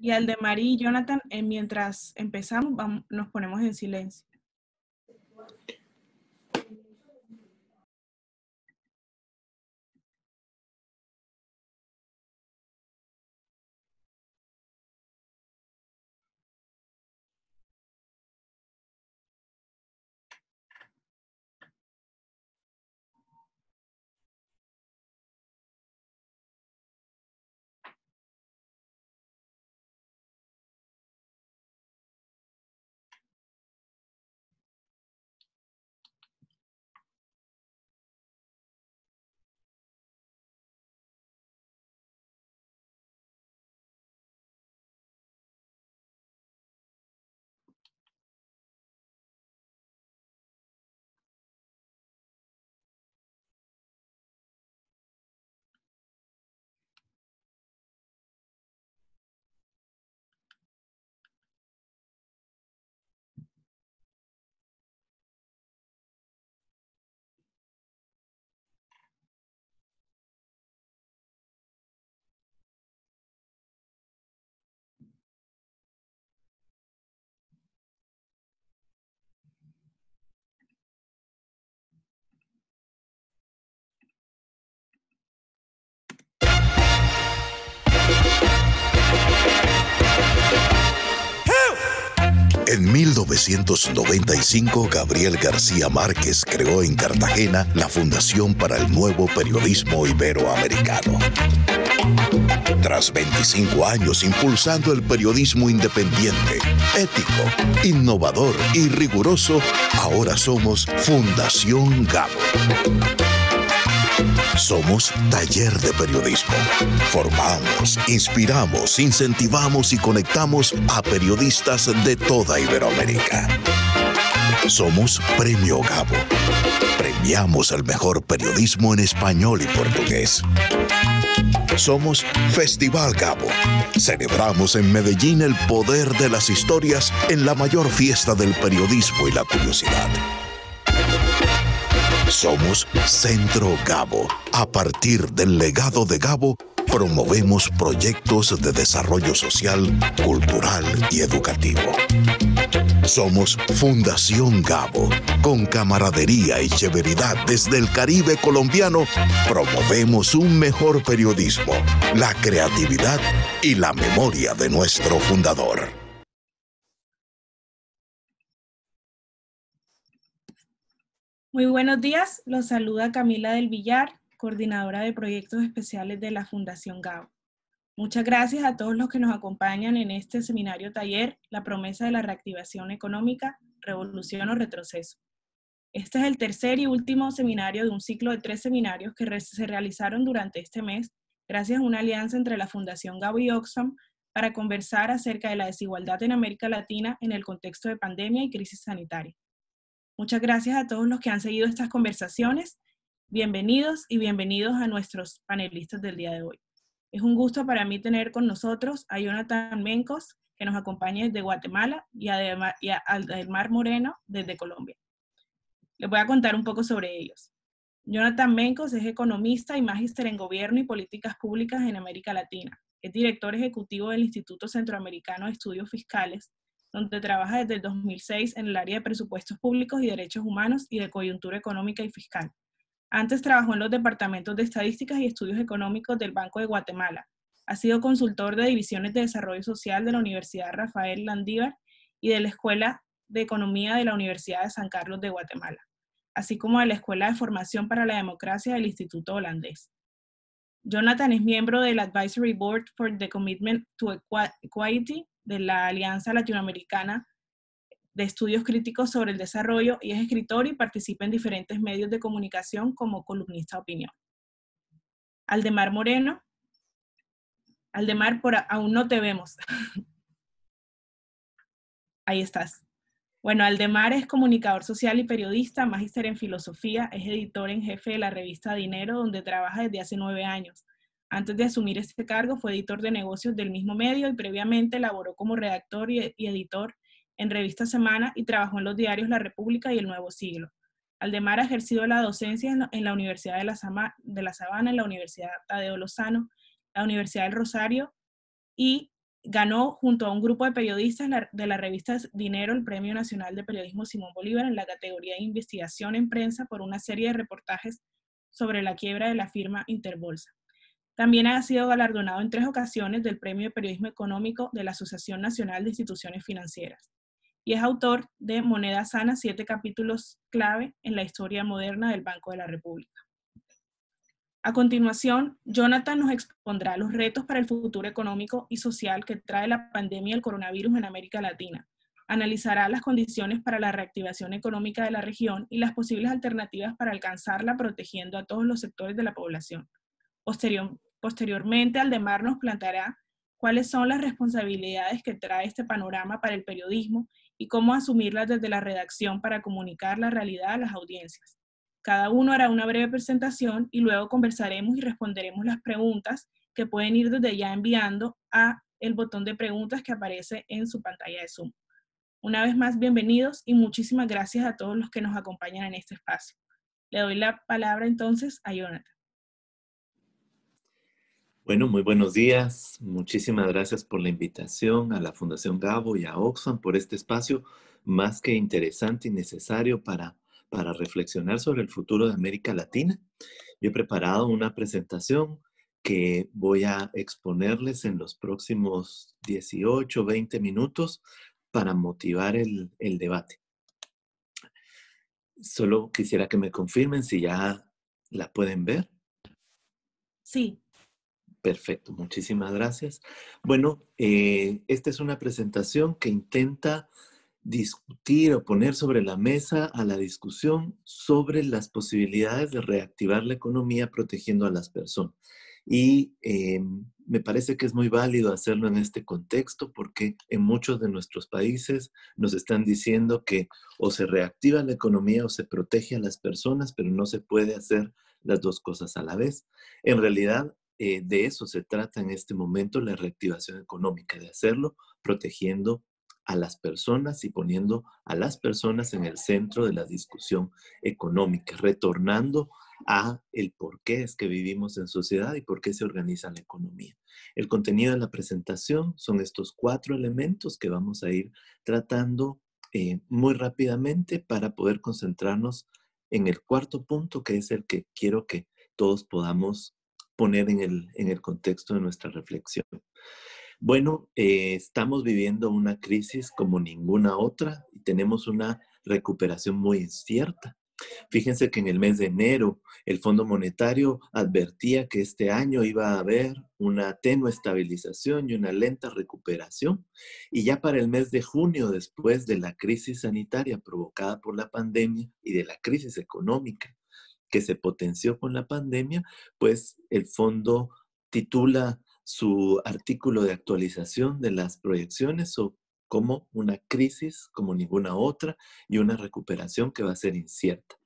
y al de Mari y Jonathan, eh, mientras empezamos, nos ponemos en silencio. En 1995, Gabriel García Márquez creó en Cartagena la Fundación para el Nuevo Periodismo Iberoamericano. Tras 25 años impulsando el periodismo independiente, ético, innovador y riguroso, ahora somos Fundación Gabo. Somos Taller de Periodismo. Formamos, inspiramos, incentivamos y conectamos a periodistas de toda Iberoamérica. Somos Premio Gabo. Premiamos el mejor periodismo en español y portugués. Somos Festival Gabo. Celebramos en Medellín el poder de las historias en la mayor fiesta del periodismo y la curiosidad. Somos Centro Gabo. A partir del legado de Gabo, promovemos proyectos de desarrollo social, cultural y educativo. Somos Fundación Gabo. Con camaradería y severidad desde el Caribe colombiano, promovemos un mejor periodismo, la creatividad y la memoria de nuestro fundador. Muy buenos días, los saluda Camila del Villar, coordinadora de proyectos especiales de la Fundación GAO. Muchas gracias a todos los que nos acompañan en este seminario taller La promesa de la reactivación económica, revolución o retroceso. Este es el tercer y último seminario de un ciclo de tres seminarios que se realizaron durante este mes gracias a una alianza entre la Fundación GAO y Oxfam para conversar acerca de la desigualdad en América Latina en el contexto de pandemia y crisis sanitaria. Muchas gracias a todos los que han seguido estas conversaciones. Bienvenidos y bienvenidos a nuestros panelistas del día de hoy. Es un gusto para mí tener con nosotros a Jonathan Mencos, que nos acompaña desde Guatemala, y a, del Moreno desde Colombia. Les voy a contar un poco sobre ellos. Jonathan Mencos es economista y magíster en Gobierno y Políticas Públicas en América Latina. Es director ejecutivo del Instituto Centroamericano de Estudios Fiscales donde trabaja desde el 2006 en el área de presupuestos públicos y derechos humanos y de coyuntura económica y fiscal. Antes trabajó en los departamentos de estadísticas y estudios económicos del Banco de Guatemala. Ha sido consultor de divisiones de desarrollo social de la Universidad Rafael Landívar y de la Escuela de Economía de la Universidad de San Carlos de Guatemala, así como de la Escuela de Formación para la Democracia del Instituto Holandés. Jonathan es miembro del Advisory Board for the Commitment to Equality de la Alianza Latinoamericana de Estudios Críticos sobre el Desarrollo y es escritor y participa en diferentes medios de comunicación como columnista de opinión. Aldemar Moreno. Aldemar, por aún no te vemos. Ahí estás. Bueno, Aldemar es comunicador social y periodista, magíster en filosofía, es editor en jefe de la revista Dinero, donde trabaja desde hace nueve años. Antes de asumir este cargo fue editor de negocios del mismo medio y previamente laboró como redactor y, editor en Revista Semana y trabajó en los diarios La República y El Nuevo Siglo. Aldemar ha ejercido la docencia en la, Universidad de la, Sabana, en la Universidad Tadeo Lozano, la Universidad del Rosario y ganó junto a un grupo de periodistas de la revista Dinero el Premio Nacional de Periodismo Simón Bolívar en la categoría de investigación en prensa por una serie de reportajes sobre la quiebra de la firma Interbolsa. También ha sido galardonado en tres ocasiones del Premio de Periodismo Económico de la Asociación Nacional de Instituciones Financieras y es autor de Moneda Sana, siete capítulos clave en la historia moderna del Banco de la República. A continuación, Jonathan nos expondrá los retos para el futuro económico y social que trae la pandemia del coronavirus en América Latina. Analizará las condiciones para la reactivación económica de la región y las posibles alternativas para alcanzarla protegiendo a todos los sectores de la población. Posterior, posteriormente, Aldemar nos planteará cuáles son las responsabilidades que trae este panorama para el periodismo y cómo asumirlas desde la redacción para comunicar la realidad a las audiencias. Cada uno hará una breve presentación y luego conversaremos y responderemos las preguntas que pueden ir desde ya enviando a el botón de preguntas que aparece en su pantalla de Zoom. Una vez más, bienvenidos y muchísimas gracias a todos los que nos acompañan en este espacio. Le doy la palabra entonces a Jonathan. Bueno, muy buenos días. Muchísimas gracias por la invitación a la Fundación Gabo y a Oxfam por este espacio más que interesante y necesario para, para reflexionar sobre el futuro de América Latina. Yo he preparado una presentación que voy a exponerles en los próximos 18, 20 minutos para motivar el, el debate. Solo quisiera que me confirmen si ya la pueden ver. Sí, Perfecto, muchísimas gracias. Bueno, eh, esta es una presentación que intenta discutir o poner sobre la mesa a la discusión sobre las posibilidades de reactivar la economía protegiendo a las personas. Y eh, me parece que es muy válido hacerlo en este contexto porque en muchos de nuestros países nos están diciendo que o se reactiva la economía o se protege a las personas, pero no se puede hacer las dos cosas a la vez. En realidad, eh, de eso se trata en este momento la reactivación económica, de hacerlo protegiendo a las personas y poniendo a las personas en el centro de la discusión económica, retornando a el por qué es que vivimos en sociedad y por qué se organiza la economía. El contenido de la presentación son estos cuatro elementos que vamos a ir tratando eh, muy rápidamente para poder concentrarnos en el cuarto punto, que es el que quiero que todos podamos poner en el, contexto de nuestra reflexión. Bueno, eh, estamos viviendo una crisis como ninguna otra y tenemos una recuperación muy incierta. Fíjense que en el mes de enero el Fondo Monetario advertía que este año iba a haber una tenue estabilización y una lenta recuperación. Y ya para el mes de junio, después de la crisis sanitaria provocada por la pandemia y de la crisis económica, que se potenció con la pandemia, pues el fondo titula su artículo de actualización de las proyecciones como una crisis como ninguna otra y una recuperación que va a ser incierta.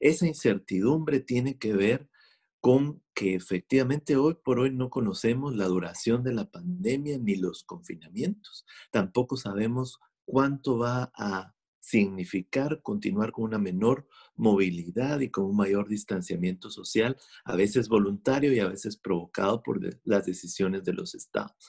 Esa incertidumbre tiene que ver con que efectivamente hoy por hoy no conocemos la duración de la pandemia ni los confinamientos. Tampoco sabemos cuánto va a significar continuar con una menor movilidad y con un mayor distanciamiento social, a veces voluntario y a veces provocado por las decisiones de los estados.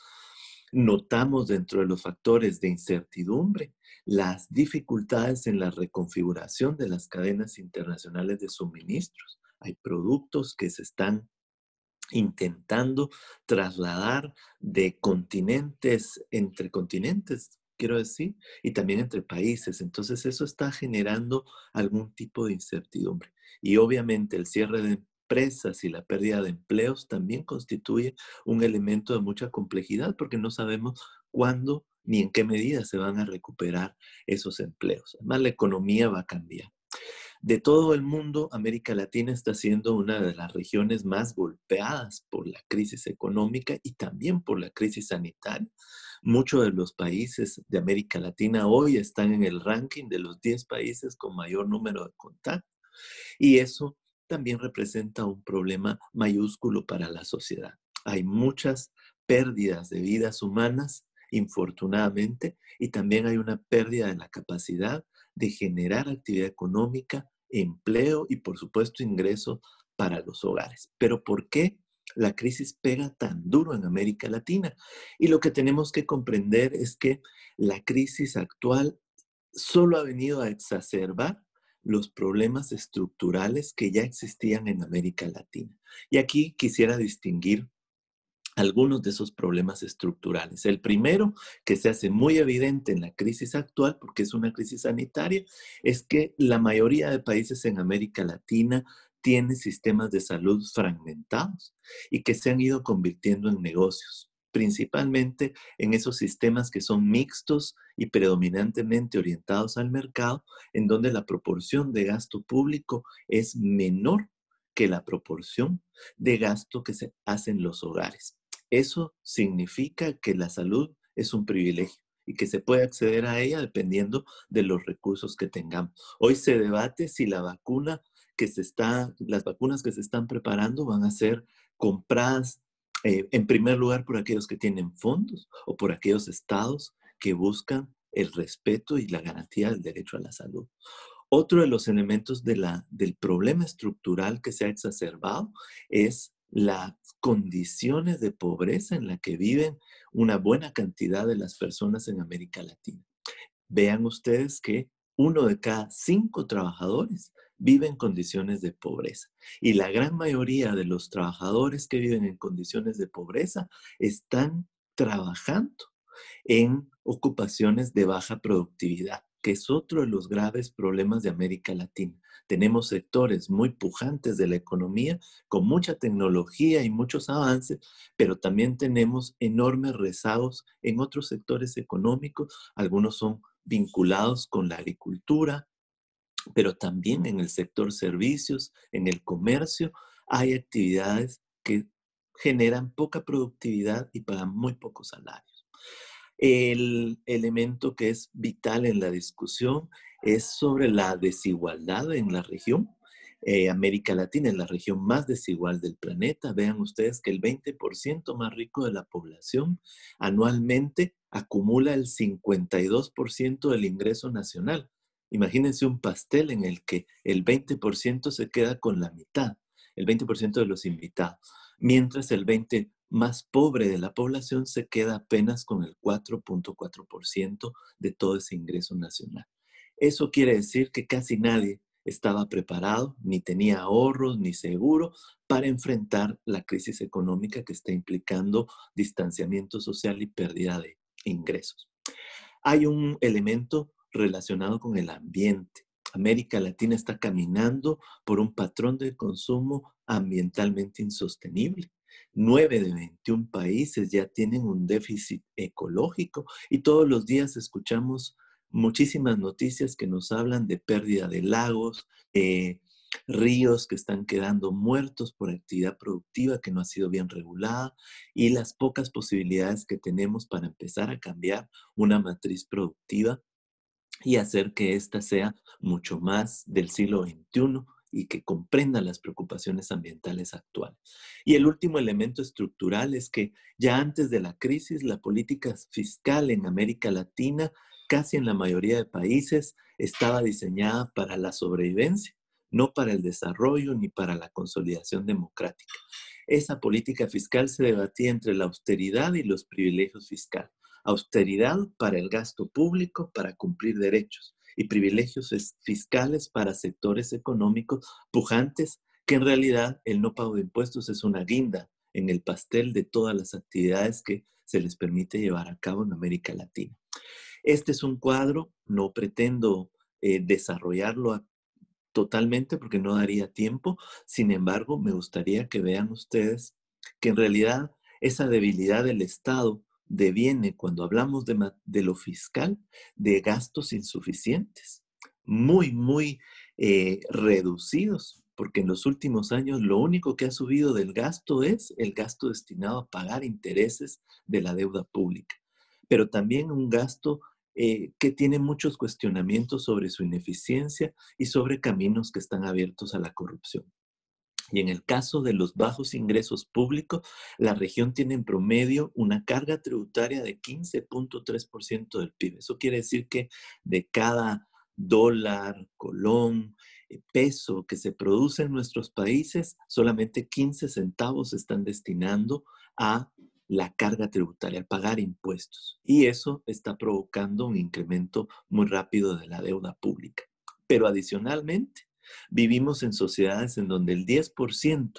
Notamos dentro de los factores de incertidumbre las dificultades en la reconfiguración de las cadenas internacionales de suministros. Hay productos que se están intentando trasladar de continentes entre continentes quiero decir, y también entre países. Entonces eso está generando algún tipo de incertidumbre. Y obviamente el cierre de empresas y la pérdida de empleos también constituye un elemento de mucha complejidad porque no sabemos cuándo ni en qué medida se van a recuperar esos empleos. Además, la economía va a cambiar. De todo el mundo, América Latina está siendo una de las regiones más golpeadas por la crisis económica y también por la crisis sanitaria. Muchos de los países de América Latina hoy están en el ranking de los 10 países con mayor número de contactos. Y eso también representa un problema mayúsculo para la sociedad. Hay muchas pérdidas de vidas humanas, infortunadamente, y también hay una pérdida de la capacidad de generar actividad económica, empleo y, por supuesto, ingreso para los hogares. Pero ¿por qué la crisis pega tan duro en América Latina. Y lo que tenemos que comprender es que la crisis actual solo ha venido a exacerbar los problemas estructurales que ya existían en América Latina. Y aquí quisiera distinguir algunos de esos problemas estructurales. El primero, que se hace muy evidente en la crisis actual, porque es una crisis sanitaria, es que la mayoría de países en América Latina tiene sistemas de salud fragmentados y que se han ido convirtiendo en negocios, principalmente en esos sistemas que son mixtos y predominantemente orientados al mercado, en donde la proporción de gasto público es menor que la proporción de gasto que se hace en los hogares. Eso significa que la salud es un privilegio y que se puede acceder a ella dependiendo de los recursos que tengamos. Hoy se debate si la vacuna que se está, las vacunas que se están preparando van a ser compradas eh, en primer lugar por aquellos que tienen fondos o por aquellos estados que buscan el respeto y la garantía del derecho a la salud. Otro de los elementos del problema estructural que se ha exacerbado es las condiciones de pobreza en la que viven una buena cantidad de las personas en América Latina. Vean ustedes que uno de cada cinco trabajadores vive en condiciones de pobreza. Y la gran mayoría de los trabajadores que viven en condiciones de pobreza están trabajando en ocupaciones de baja productividad, que es otro de los graves problemas de América Latina. Tenemos sectores muy pujantes de la economía, con mucha tecnología y muchos avances, pero también tenemos enormes rezagos en otros sectores económicos. Algunos son vinculados con la agricultura, pero también en el sector servicios, en el comercio, hay actividades que generan poca productividad y pagan muy pocos salarios. El elemento que es vital en la discusión es sobre la desigualdad en la región. Eh, América Latina es la región más desigual del planeta. Vean ustedes que el 20% más rico de la población anualmente acumula el 52% del ingreso nacional. Imagínense un pastel en el que el 20% se queda con la mitad, el 20% de los invitados, mientras el 20% más pobre de la población se queda apenas con el 4.4% de todo ese ingreso nacional. Eso quiere decir que casi nadie estaba preparado, ni tenía ahorros, ni seguro para enfrentar la crisis económica que está implicando distanciamiento social y pérdida de ingresos. Hay un elemento relacionado con el ambiente. América Latina está caminando por un patrón de consumo ambientalmente insostenible. 9 de 21 países ya tienen un déficit ecológico y todos los días escuchamos muchísimas noticias que nos hablan de pérdida de lagos, eh, ríos que están quedando muertos por actividad productiva que no ha sido bien regulada y las pocas posibilidades que tenemos para empezar a cambiar una matriz productiva y hacer que ésta sea mucho más del siglo XXI y que comprenda las preocupaciones ambientales actuales. Y el último elemento estructural es que ya antes de la crisis, la política fiscal en América Latina, casi en la mayoría de países, estaba diseñada para la sobrevivencia, no para el desarrollo ni para la consolidación democrática. Esa política fiscal se debatía entre la austeridad y los privilegios fiscales austeridad para el gasto público, para cumplir derechos y privilegios fiscales para sectores económicos pujantes, que en realidad el no pago de impuestos es una guinda en el pastel de todas las actividades que se les permite llevar a cabo en América Latina. Este es un cuadro, no pretendo eh, desarrollarlo totalmente porque no daría tiempo, sin embargo, me gustaría que vean ustedes que en realidad esa debilidad del Estado deviene, cuando hablamos de, lo fiscal, de gastos insuficientes, muy, muy eh, reducidos, porque en los últimos años lo único que ha subido del gasto es el gasto destinado a pagar intereses de la deuda pública, pero también un gasto eh, que tiene muchos cuestionamientos sobre su ineficiencia y sobre caminos que están abiertos a la corrupción. Y en el caso de los bajos ingresos públicos, la región tiene en promedio una carga tributaria de 15.3% del PIB. Eso quiere decir que de cada dólar, colón, eh, peso que se produce en nuestros países, solamente 15 centavos se están destinando a la carga tributaria, a pagar impuestos. Y eso está provocando un incremento muy rápido de la deuda pública. Pero adicionalmente, Vivimos en sociedades en donde el 10%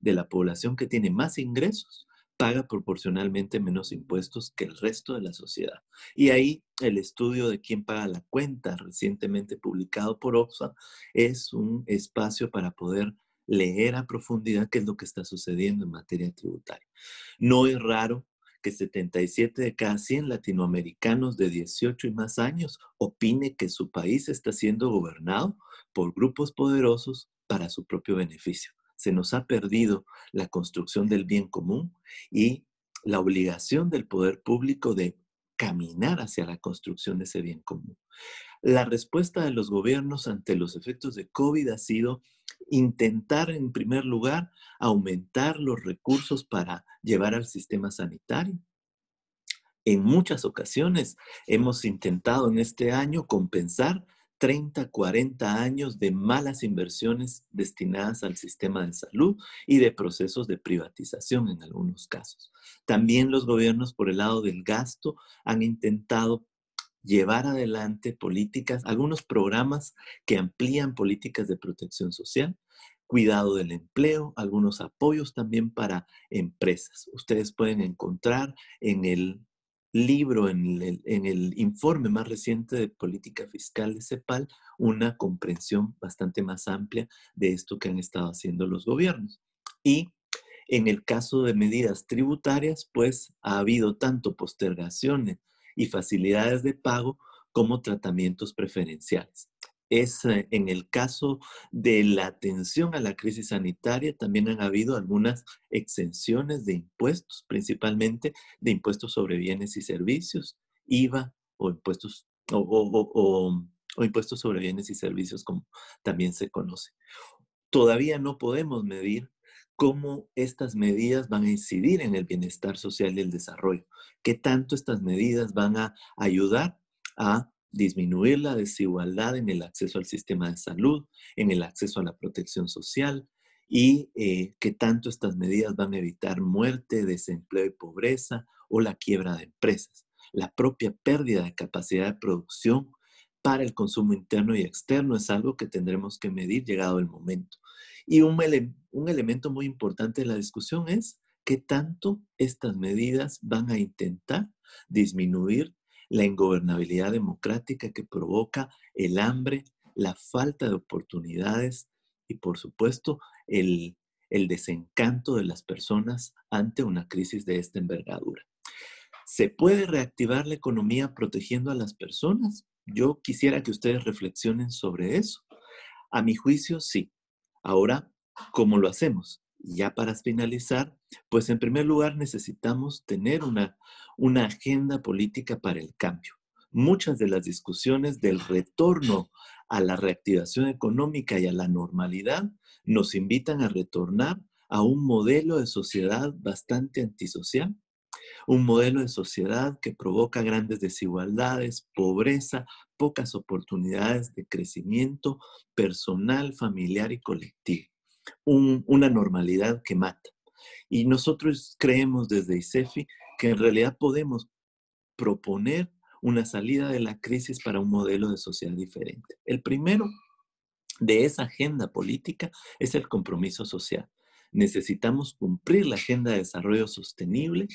de la población que tiene más ingresos paga proporcionalmente menos impuestos que el resto de la sociedad. Y ahí el estudio de quién paga la cuenta, recientemente publicado por Oxfam es un espacio para poder leer a profundidad qué es lo que está sucediendo en materia tributaria. No es raro que 77 de cada 100 latinoamericanos de 18 y más años opine que su país está siendo gobernado por grupos poderosos para su propio beneficio. Se nos ha perdido la construcción del bien común y la obligación del poder público de caminar hacia la construcción de ese bien común. La respuesta de los gobiernos ante los efectos de COVID ha sido intentar, en primer lugar, aumentar los recursos para llevar al sistema sanitario. En muchas ocasiones hemos intentado en este año compensar 30, 40 años de malas inversiones destinadas al sistema de salud y de procesos de privatización en algunos casos. También los gobiernos por el lado del gasto han intentado llevar adelante políticas, algunos programas que amplían políticas de protección social, cuidado del empleo, algunos apoyos también para empresas. Ustedes pueden encontrar en el libro, en el, en el, informe más reciente de política fiscal de CEPAL, una comprensión bastante más amplia de esto que han estado haciendo los gobiernos. Y en el caso de medidas tributarias, pues ha habido tanto postergaciones y facilidades de pago como tratamientos preferenciales es eh, en el caso de la atención a la crisis sanitaria, también han habido algunas exenciones de impuestos, principalmente de impuestos sobre bienes y servicios, IVA o impuestos o, o, o, o impuestos sobre bienes y servicios, como también se conoce. Todavía no podemos medir cómo estas medidas van a incidir en el bienestar social y el desarrollo, qué tanto estas medidas van a ayudar a disminuir la desigualdad en el acceso al sistema de salud, en el acceso a la protección social y eh, qué tanto estas medidas van a evitar muerte, desempleo y pobreza o la quiebra de empresas, la propia pérdida de capacidad de producción para el consumo interno y externo es algo que tendremos que medir llegado el momento. Y un, un elemento muy importante de la discusión es qué tanto estas medidas van a intentar disminuir la ingobernabilidad democrática que provoca el hambre, la falta de oportunidades y por supuesto el, el desencanto de las personas ante una crisis de esta envergadura. ¿Se puede reactivar la economía protegiendo a las personas? Yo quisiera que ustedes reflexionen sobre eso. A mi juicio, sí. Ahora, ¿cómo lo hacemos? ya para finalizar, pues en primer lugar necesitamos tener una, una agenda política para el cambio. Muchas de las discusiones del retorno a la reactivación económica y a la normalidad nos invitan a retornar a un modelo de sociedad bastante antisocial, un modelo de sociedad que provoca grandes desigualdades, pobreza, pocas oportunidades de crecimiento personal, familiar y colectivo una normalidad que mata. Y nosotros creemos desde ICEFI que en realidad podemos proponer una salida de la crisis para un modelo de sociedad diferente. El primero de esa agenda política es el compromiso social. Necesitamos cumplir la Agenda de Desarrollo Sostenible,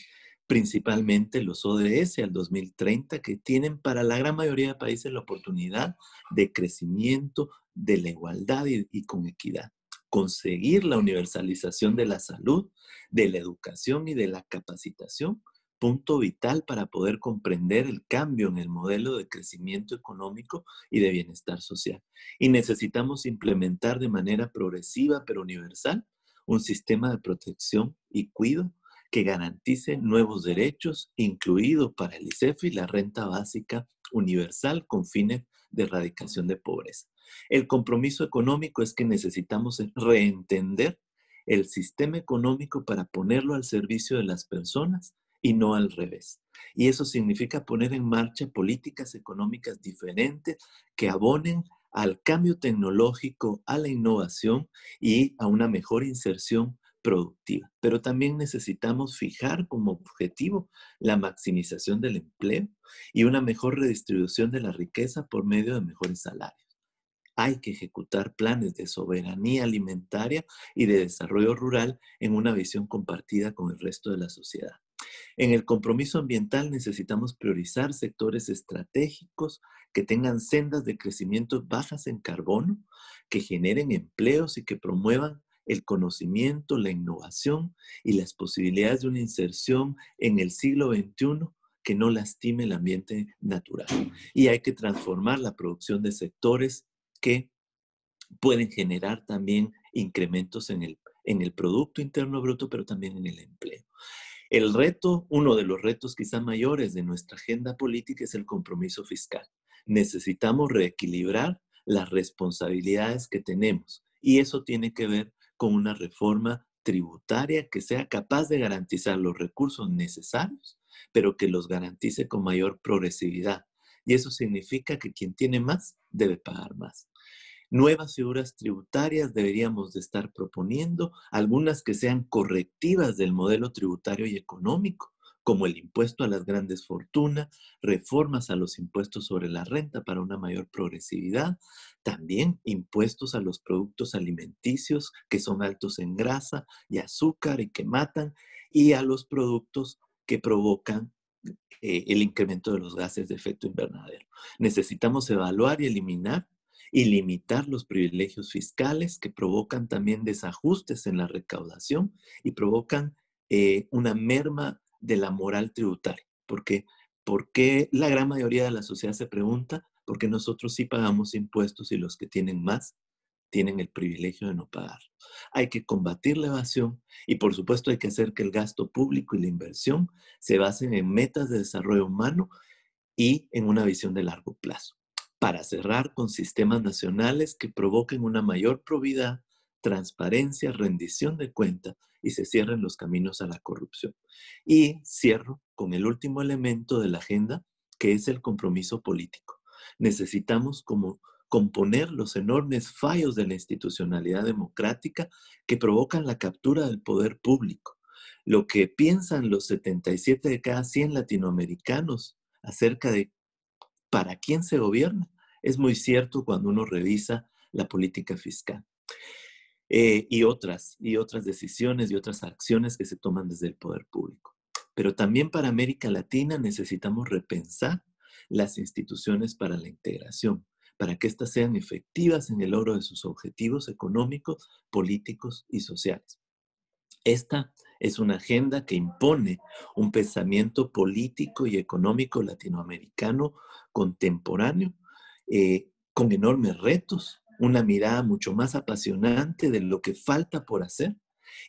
principalmente los ODS al 2030, que tienen para la gran mayoría de países la oportunidad de crecimiento, de la igualdad y con equidad conseguir la universalización de la salud, de la educación y de la capacitación, punto vital para poder comprender el cambio en el modelo de crecimiento económico y de bienestar social. Y necesitamos implementar de manera progresiva pero universal un sistema de protección y cuidado que garantice nuevos derechos, incluidos para el y la renta básica universal con fines de erradicación de pobreza. El compromiso económico es que necesitamos reentender el sistema económico para ponerlo al servicio de las personas y no al revés. Y eso significa poner en marcha políticas económicas diferentes que abonen al cambio tecnológico, a la innovación y a una mejor inserción productiva, pero también necesitamos fijar como objetivo la maximización del empleo y una mejor redistribución de la riqueza por medio de mejores salarios. Hay que ejecutar planes de soberanía alimentaria y de desarrollo rural en una visión compartida con el resto de la sociedad. En el compromiso ambiental necesitamos priorizar sectores estratégicos que tengan sendas de crecimiento bajas en carbono, que generen empleos y que promuevan el conocimiento, la innovación y las posibilidades de una inserción en el siglo XXI que no lastime el ambiente natural. Y hay que transformar la producción de sectores que pueden generar también incrementos en el, en el Producto Interno Bruto, pero también en el empleo. El reto, uno de los retos quizá mayores de nuestra agenda política es el compromiso fiscal. Necesitamos reequilibrar las responsabilidades que tenemos y eso tiene que ver con una reforma tributaria que sea capaz de garantizar los recursos necesarios, pero que los garantice con mayor progresividad. Y eso significa que quien tiene más debe pagar más. Nuevas figuras tributarias deberíamos de estar proponiendo, algunas que sean correctivas del modelo tributario y económico, como el impuesto a las grandes fortunas, reformas a los impuestos sobre la renta para una mayor progresividad, también impuestos a los productos alimenticios que son altos en grasa y azúcar y que matan, y a los productos que provocan eh, el incremento de los gases de efecto invernadero. Necesitamos evaluar y eliminar y limitar los privilegios fiscales que provocan también desajustes en la recaudación y provocan eh, una merma de la moral tributaria. Porque, ¿Por qué la gran mayoría de la sociedad se pregunta? Porque nosotros sí pagamos impuestos y los que tienen más tienen el privilegio de no pagar. Hay que combatir la evasión y por supuesto hay que hacer que el gasto público y la inversión se basen en metas de desarrollo humano y en una visión de largo plazo. Para cerrar con sistemas nacionales que provoquen una mayor probidad transparencia, rendición de cuentas y se cierren los caminos a la corrupción. Y cierro con el último elemento de la agenda, que es el compromiso político. Necesitamos como componer los enormes fallos de la institucionalidad democrática que provocan la captura del poder público. Lo que piensan los 77 de cada 100 latinoamericanos acerca de para quién se gobierna es muy cierto cuando uno revisa la política fiscal. Eh, y otras, y otras decisiones y otras acciones que se toman desde el poder público. Pero también para América Latina necesitamos repensar las instituciones para la integración, para que éstas sean efectivas en el logro de sus objetivos económicos, políticos y sociales. Esta es una agenda que impone un pensamiento político y económico latinoamericano contemporáneo eh, con enormes retos una mirada mucho más apasionante de lo que falta por hacer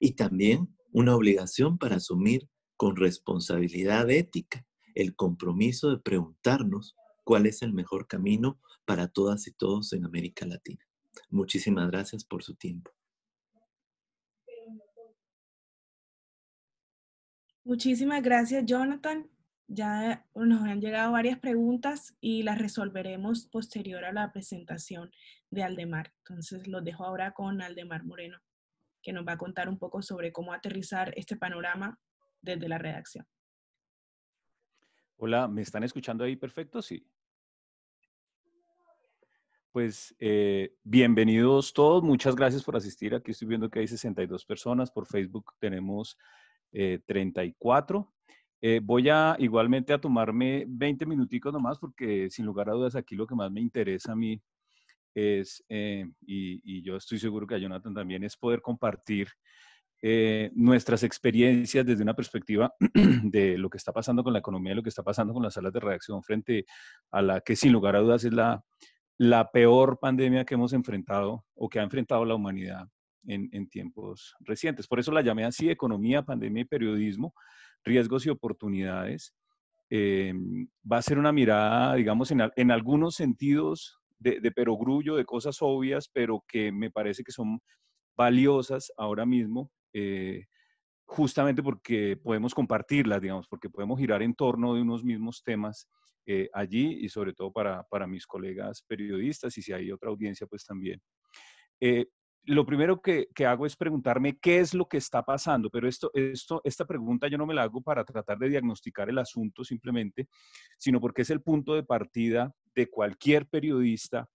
y también una obligación para asumir con responsabilidad ética el compromiso de preguntarnos cuál es el mejor camino para todas y todos en América Latina. Muchísimas gracias por su tiempo. Muchísimas gracias, Jonathan. Ya eh, nos han llegado varias preguntas y las resolveremos posterior a la presentación de Aldemar. Entonces los dejo ahora con Aldemar Moreno, que nos va a contar un poco sobre cómo aterrizar este panorama desde la redacción. Hola, ¿me están escuchando ahí perfecto? Sí. Pues eh, bienvenidos todos, muchas gracias por asistir. Aquí estoy viendo que hay 62 personas, por Facebook tenemos 34. Eh, eh, voy a igualmente a tomarme 20 minuticos nomás porque sin lugar a dudas aquí lo que más me interesa a mí es, eh, y, yo estoy seguro que a Jonathan también, es poder compartir eh, nuestras experiencias desde una perspectiva de lo que está pasando con la economía, lo que está pasando con las salas de redacción frente a la que sin lugar a dudas es la, la peor pandemia que hemos enfrentado o que ha enfrentado la humanidad en, tiempos recientes. Por eso la llamé así, economía, pandemia y periodismo, riesgos y oportunidades. Em, va a ser una mirada, digamos, en, en algunos sentidos de, de perogrullo, de cosas obvias, pero que me parece que son valiosas ahora mismo, eh, justamente porque podemos compartirlas, digamos, porque podemos girar en torno de unos mismos temas eh, allí y sobre todo para, mis colegas periodistas y si hay otra audiencia, pues también. Eh, lo primero que, hago es preguntarme qué es lo que está pasando, pero esto, esto, esta pregunta yo no me la hago para tratar de diagnosticar el asunto simplemente, sino porque es el punto de partida cualquier periodista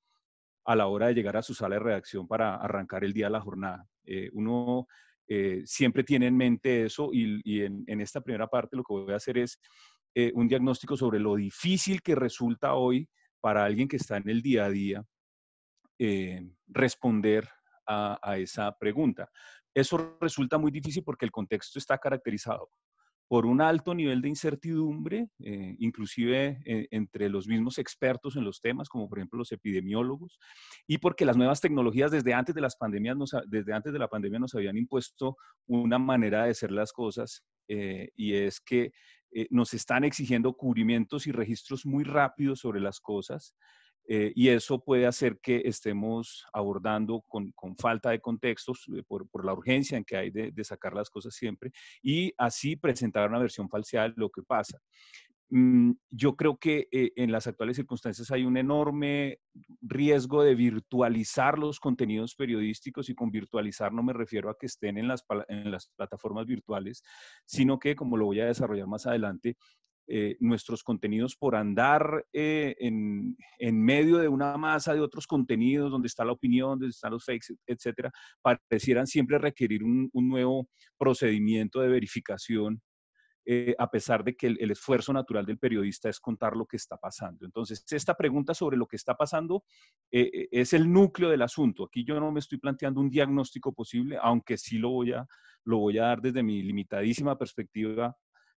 a la hora de llegar a su sala de redacción para arrancar el día de la jornada. Eh, uno eh, siempre tiene en mente eso y, en, esta primera parte lo que voy a hacer es eh, un diagnóstico sobre lo difícil que resulta hoy para alguien que está en el día a día responder a esa pregunta. Eso resulta muy difícil porque el contexto está caracterizado por un alto nivel de incertidumbre, eh, inclusive eh, entre los mismos expertos en los temas, como por ejemplo los epidemiólogos, y porque las nuevas tecnologías desde antes de, las pandemias desde antes de la pandemia nos habían impuesto una manera de hacer las cosas, eh, y es que nos están exigiendo cubrimientos y registros muy rápidos sobre las cosas. Eh, y eso puede hacer que estemos abordando con, falta de contextos eh, por, la urgencia en que hay de, sacar las cosas siempre y así presentar una versión falsa de lo que pasa. Mm, yo creo que eh, en las actuales circunstancias hay un enorme riesgo de virtualizar los contenidos periodísticos y con virtualizar no me refiero a que estén en las plataformas virtuales, sino que, como lo voy a desarrollar más adelante, eh, nuestros contenidos por andar eh, en, medio de una masa de otros contenidos, donde está la opinión, donde están los fakes, etcétera, parecieran siempre requerir un, nuevo procedimiento de verificación, eh, a pesar de que el, esfuerzo natural del periodista es contar lo que está pasando. Entonces, esta pregunta sobre lo que está pasando es el núcleo del asunto. Aquí yo no me estoy planteando un diagnóstico posible, aunque sí lo voy a, lo voy a dar desde mi limitadísima perspectiva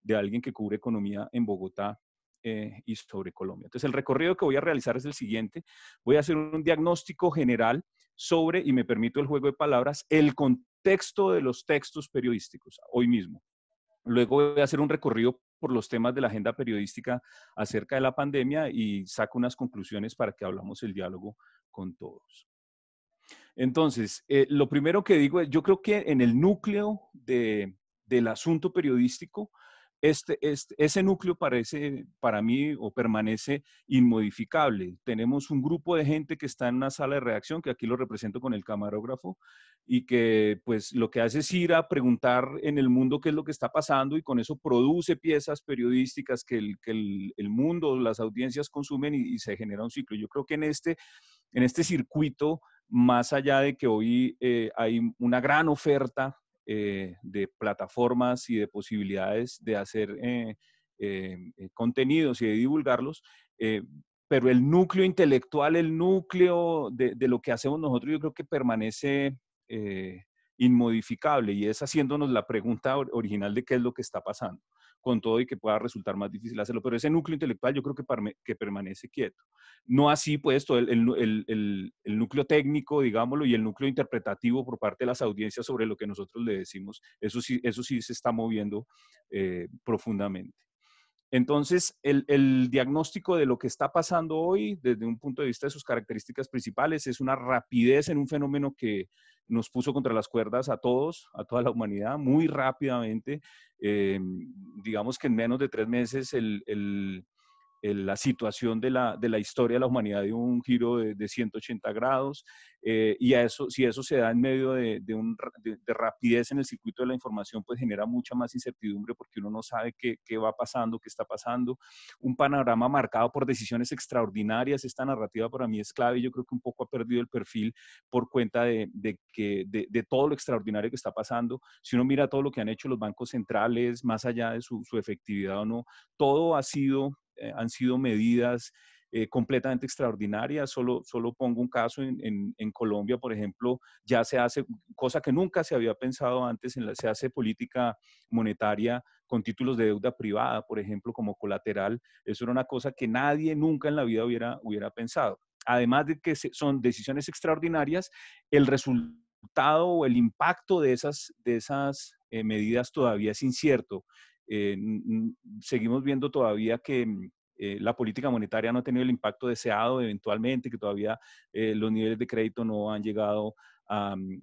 de alguien que cubre economía en Bogotá eh, y sobre Colombia. Entonces, el recorrido que voy a realizar es el siguiente. Voy a hacer un diagnóstico general sobre, y me permito el juego de palabras, el contexto de los textos periodísticos hoy mismo. Luego voy a hacer un recorrido por los temas de la agenda periodística acerca de la pandemia y saco unas conclusiones para que hablamos el diálogo con todos. Entonces, eh, lo primero que digo, es, yo creo que en el núcleo del asunto periodístico, este, este, ese núcleo parece para mí o permanece inmodificable. Tenemos un grupo de gente que está en una sala de reacción, que aquí lo represento con el camarógrafo, y que pues lo que hace es ir a preguntar en el mundo qué es lo que está pasando y con eso produce piezas periodísticas que el, que el, mundo, las audiencias consumen y, se genera un ciclo. Yo creo que en este, en este circuito, más allá de que hoy eh, hay una gran oferta eh, de plataformas y de posibilidades de hacer eh, eh, contenidos y de divulgarlos, pero el núcleo intelectual, el núcleo de, de, lo que hacemos nosotros, yo creo que permanece inmodificable y es haciéndonos la pregunta original de qué es lo que está pasando con todo y que pueda resultar más difícil hacerlo, pero ese núcleo intelectual yo creo que, que permanece quieto. No así, pues, todo el, el, el, el, núcleo técnico, digámoslo, y el núcleo interpretativo por parte de las audiencias sobre lo que nosotros le decimos, eso sí, eso sí se está moviendo eh, profundamente. Entonces, el, diagnóstico de lo que está pasando hoy, desde un punto de vista de sus características principales, es una rapidez en un fenómeno que nos puso contra las cuerdas a todos, a toda la humanidad, muy rápidamente. Em, digamos que en menos de tres meses el, la situación de la, de la historia de la humanidad de un giro de, 180 grados eh, y a eso, si eso se da en medio de, de, rapidez en el circuito de la información, pues genera mucha más incertidumbre porque uno no sabe qué, qué, va pasando, qué está pasando. Un panorama marcado por decisiones extraordinarias, esta narrativa para mí es clave y yo creo que un poco ha perdido el perfil por cuenta de, que, de, todo lo extraordinario que está pasando. Si uno mira todo lo que han hecho los bancos centrales, más allá de su, su efectividad o no, todo ha sido eh, han sido medidas eh, completamente extraordinarias. Solo, solo pongo un caso en, en, Colombia, por ejemplo, ya se hace, cosa que nunca se había pensado antes, se hace política monetaria con títulos de deuda privada, por ejemplo, como colateral. Eso era una cosa que nadie nunca en la vida hubiera, hubiera pensado. Además de que son decisiones extraordinarias, el resultado o el impacto de esas, de esas eh, medidas todavía es incierto. Eh, seguimos viendo todavía que mm, eh, la política monetaria no ha tenido el impacto deseado eventualmente, que todavía eh, los niveles de crédito no han llegado mm,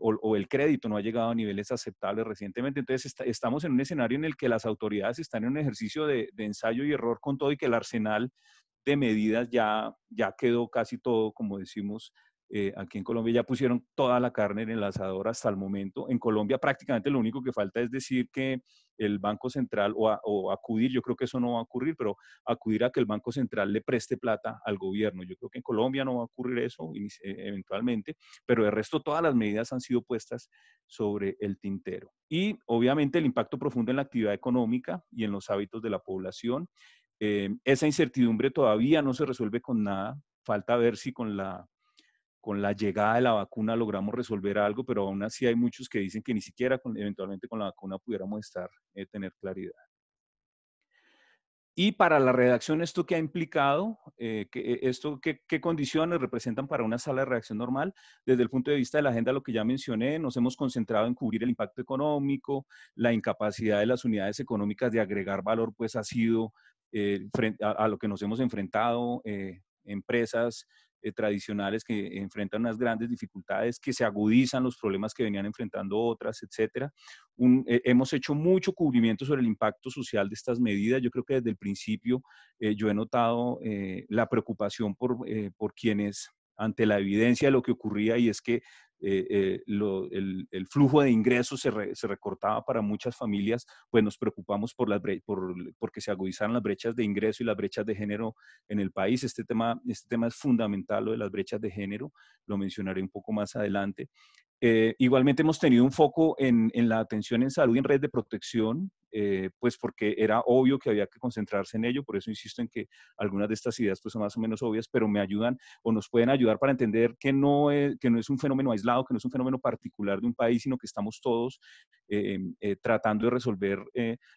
o, el crédito no ha llegado a niveles aceptables recientemente. Entonces estamos en un escenario en el que las autoridades están en un ejercicio de, ensayo y error con todo y que el arsenal de medidas ya, ya quedó casi todo, como decimos, eh, aquí en Colombia ya pusieron toda la carne en el asador hasta el momento. En Colombia prácticamente lo único que falta es decir que el Banco Central o, acudir, yo creo que eso no va a ocurrir, pero acudir a que el Banco Central le preste plata al gobierno. Yo creo que en Colombia no va a ocurrir eso e, eventualmente, pero de resto todas las medidas han sido puestas sobre el tintero. Y obviamente el impacto profundo en la actividad económica y en los hábitos de la población. Eh, esa incertidumbre todavía no se resuelve con nada. Falta ver si con la con la llegada de la vacuna logramos resolver algo, pero aún así hay muchos que dicen que ni siquiera eventualmente con la vacuna pudiéramos estar, eh, tener claridad. Y para la redacción, ¿esto qué ha implicado? Eh, que, eh, esto, qué, condiciones representan para una sala de redacción normal? Desde el punto de vista de la agenda, lo que ya mencioné, nos hemos concentrado en cubrir el impacto económico, la incapacidad de las unidades económicas de agregar valor, pues ha sido a, lo que nos hemos enfrentado, empresas eh, tradicionales que enfrentan unas grandes dificultades, que se agudizan los problemas que venían enfrentando otras, etc. Eh, hemos hecho mucho cubrimiento sobre el impacto social de estas medidas. Yo creo que desde el principio eh, yo he notado la preocupación por, por quienes ante la evidencia de lo que ocurría y es que eh, eh, el, flujo de ingresos se, recortaba para muchas familias, pues nos preocupamos por, las por porque se agudizaran las brechas de ingreso y las brechas de género en el país. Este tema, este tema es fundamental, lo de las brechas de género, lo mencionaré un poco más adelante. Eh, igualmente hemos tenido un foco en, en, la atención en salud y en red de protección, eh, pues porque era obvio que había que concentrarse en ello, por eso insisto en que algunas de estas ideas pues son más o menos obvias, pero me ayudan o nos pueden ayudar para entender que no es, no es un fenómeno aislado, que no es un fenómeno particular de un país, sino que estamos todos eh, eh, tratando de resolver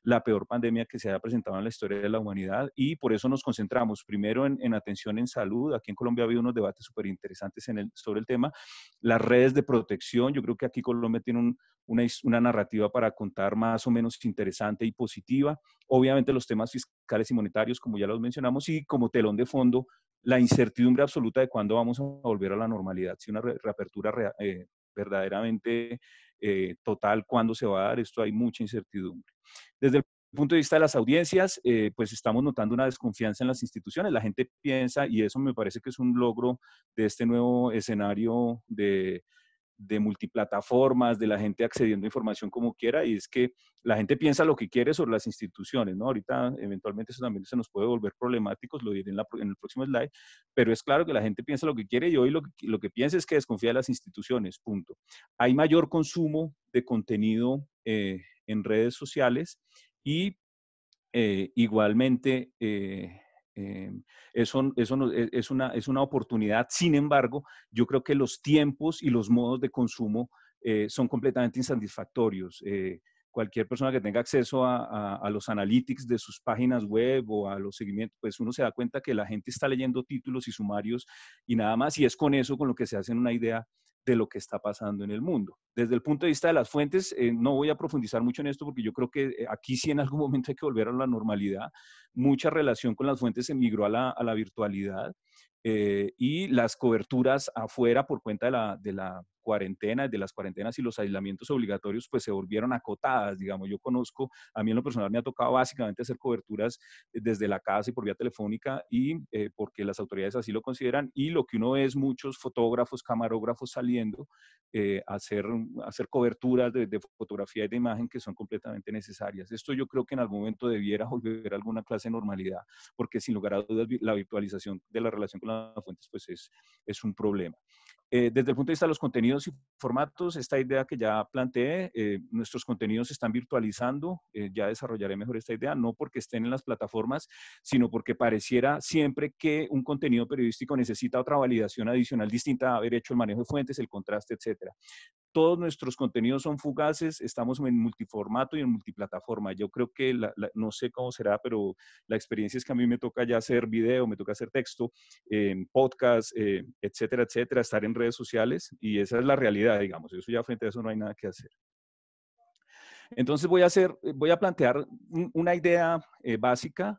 la peor pandemia que se haya presentado en la historia de la humanidad y por eso nos concentramos primero en, atención en salud, aquí en Colombia ha habido unos debates súper interesantes sobre el tema, las redes de protección, yo creo que aquí Colombia tiene una, una narrativa para contar más o menos interesante y positiva. Obviamente los temas fiscales y monetarios, como ya los mencionamos, y como telón de fondo, la incertidumbre absoluta de cuándo vamos a volver a la normalidad, si una reapertura eh, verdaderamente eh, total, cuándo se va a dar, esto hay mucha incertidumbre. Desde el punto de vista de las audiencias, eh, pues estamos notando una desconfianza en las instituciones. La gente piensa, y eso me parece que es un logro de este nuevo escenario de de multiplataformas, de la gente accediendo a información como quiera, y es que la gente piensa lo que quiere sobre las instituciones, ¿no? Ahorita eventualmente eso también se nos puede volver problemático, lo diré en, el próximo slide, pero es claro que la gente piensa lo que quiere y hoy lo que, piensa es que desconfía de las instituciones, punto. Hay mayor consumo de contenido eh, en redes sociales y eh, igualmente... Eh, eh, eso, e, es, una, es una oportunidad, sin embargo, yo creo que los tiempos y los modos de consumo eh, son completamente insatisfactorios. Eh, cualquier persona que tenga acceso a, los analytics de sus páginas web o a los seguimientos, pues uno se da cuenta que la gente está leyendo títulos y sumarios y nada más, y es con eso con lo que se hace una idea de lo que está pasando en el mundo. Desde el punto de vista de las fuentes, eh, no voy a profundizar mucho en esto porque yo creo que eh, aquí sí en algún momento hay que volver a la normalidad. Mucha relación con las fuentes se migró a la, virtualidad eh, y las coberturas afuera por cuenta de la cuarentenas, de las cuarentenas y los aislamientos obligatorios, pues se volvieron acotadas, digamos. Yo conozco, a mí en lo personal me ha tocado básicamente hacer coberturas eh, desde la casa y por vía telefónica y eh, porque las autoridades así lo consideran y lo que uno ve es muchos fotógrafos, camarógrafos saliendo eh, a hacer, hacer coberturas de, fotografía y de imagen que son completamente necesarias. Esto yo creo que en algún momento debiera volver a alguna clase de normalidad, porque sin lugar a dudas la virtualización de la relación con las fuentes pues es, es un problema. Eh, desde el punto de vista de los contenidos y formatos, esta idea que ya planteé, eh, nuestros contenidos se están virtualizando, eh, ya desarrollaré mejor esta idea, no porque estén en las plataformas, sino porque pareciera siempre que un contenido periodístico necesita otra validación adicional distinta a haber hecho el manejo de fuentes, el contraste, etcétera todos nuestros contenidos son fugaces, estamos en multiformato y en multiplataforma. Yo creo que, no sé cómo será, pero la experiencia es que a mí me toca ya hacer video, me toca hacer texto, em, podcast, eh, etcétera, etcétera, estar en redes sociales y esa es la realidad, digamos. Eso ya frente a eso no hay nada que hacer. Entonces voy a, hacer, voy a plantear una idea eh, básica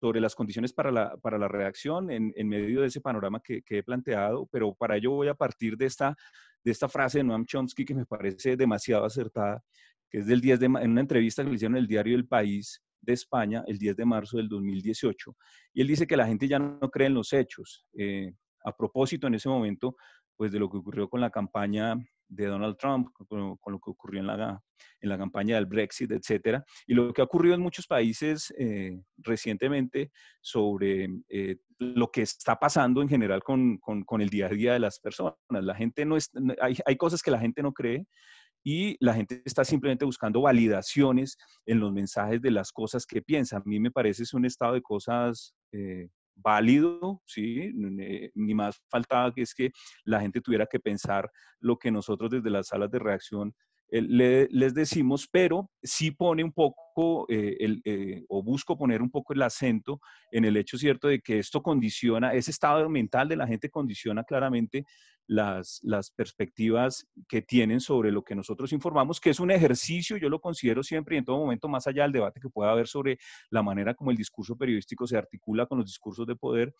sobre las condiciones para la, para redacción en, medio de ese panorama que, he planteado, pero para ello voy a partir de esta, de esta frase de Noam Chomsky que me parece demasiado acertada, que es del 10 de, en una entrevista que le hicieron en el diario El País de España el 10 de marzo del 2018, y él dice que la gente ya no cree en los hechos. Eh, a propósito, en ese momento, pues de lo que ocurrió con la campaña de Donald Trump, con, lo que ocurrió en la, en la campaña del Brexit, etc. y lo que ha ocurrido en muchos países eh, recientemente sobre eh, lo que está pasando en general con, el día a día de las personas. La gente no hay, cosas que la gente no cree, y la gente está simplemente buscando validaciones en los mensajes de las cosas que piensa. A mí me parece es un estado de cosas eh, válido, ¿sí? ni más faltaba que es que la gente tuviera que pensar lo que nosotros desde las salas de reacción eh, les decimos, pero sí pone un poco, eh, eh, o busco poner un poco el acento en el hecho cierto de que esto condiciona, ese estado mental de la gente condiciona claramente las, perspectivas que tienen sobre lo que nosotros informamos, que es un ejercicio, yo lo considero siempre y en todo momento, más allá del debate que pueda haber sobre la manera como el discurso periodístico se articula con los discursos de poder,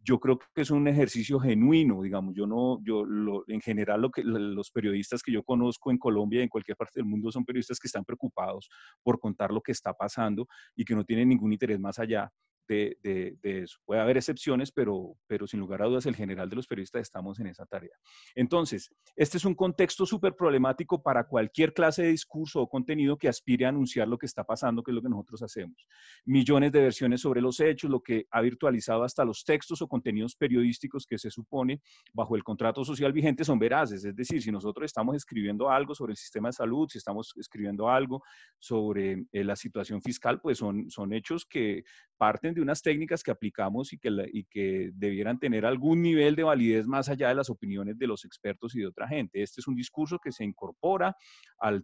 yo creo que es un ejercicio genuino, digamos, yo no, yo en general lo que, los periodistas que yo conozco en Colombia y en cualquier parte del mundo son periodistas que están preocupados por contar lo que está pasando y que no tienen ningún interés más allá de, eso. Puede haber excepciones, pero, pero sin lugar a dudas el general de los periodistas estamos en esa tarea. Entonces, este es un contexto súper problemático para cualquier clase de discurso o contenido que aspire a anunciar lo que está pasando, que es lo que nosotros hacemos. Millones de versiones sobre los hechos, lo que ha virtualizado hasta los textos o contenidos periodísticos que se supone bajo el contrato social vigente son veraces. Es decir, si nosotros estamos escribiendo algo sobre el sistema de salud, si estamos escribiendo algo sobre eh, la situación fiscal, pues son, son hechos que parten de unas técnicas que aplicamos y que, que debieran tener algún nivel de validez más allá de las opiniones de los expertos y de otra gente. Este es un discurso que se incorpora al,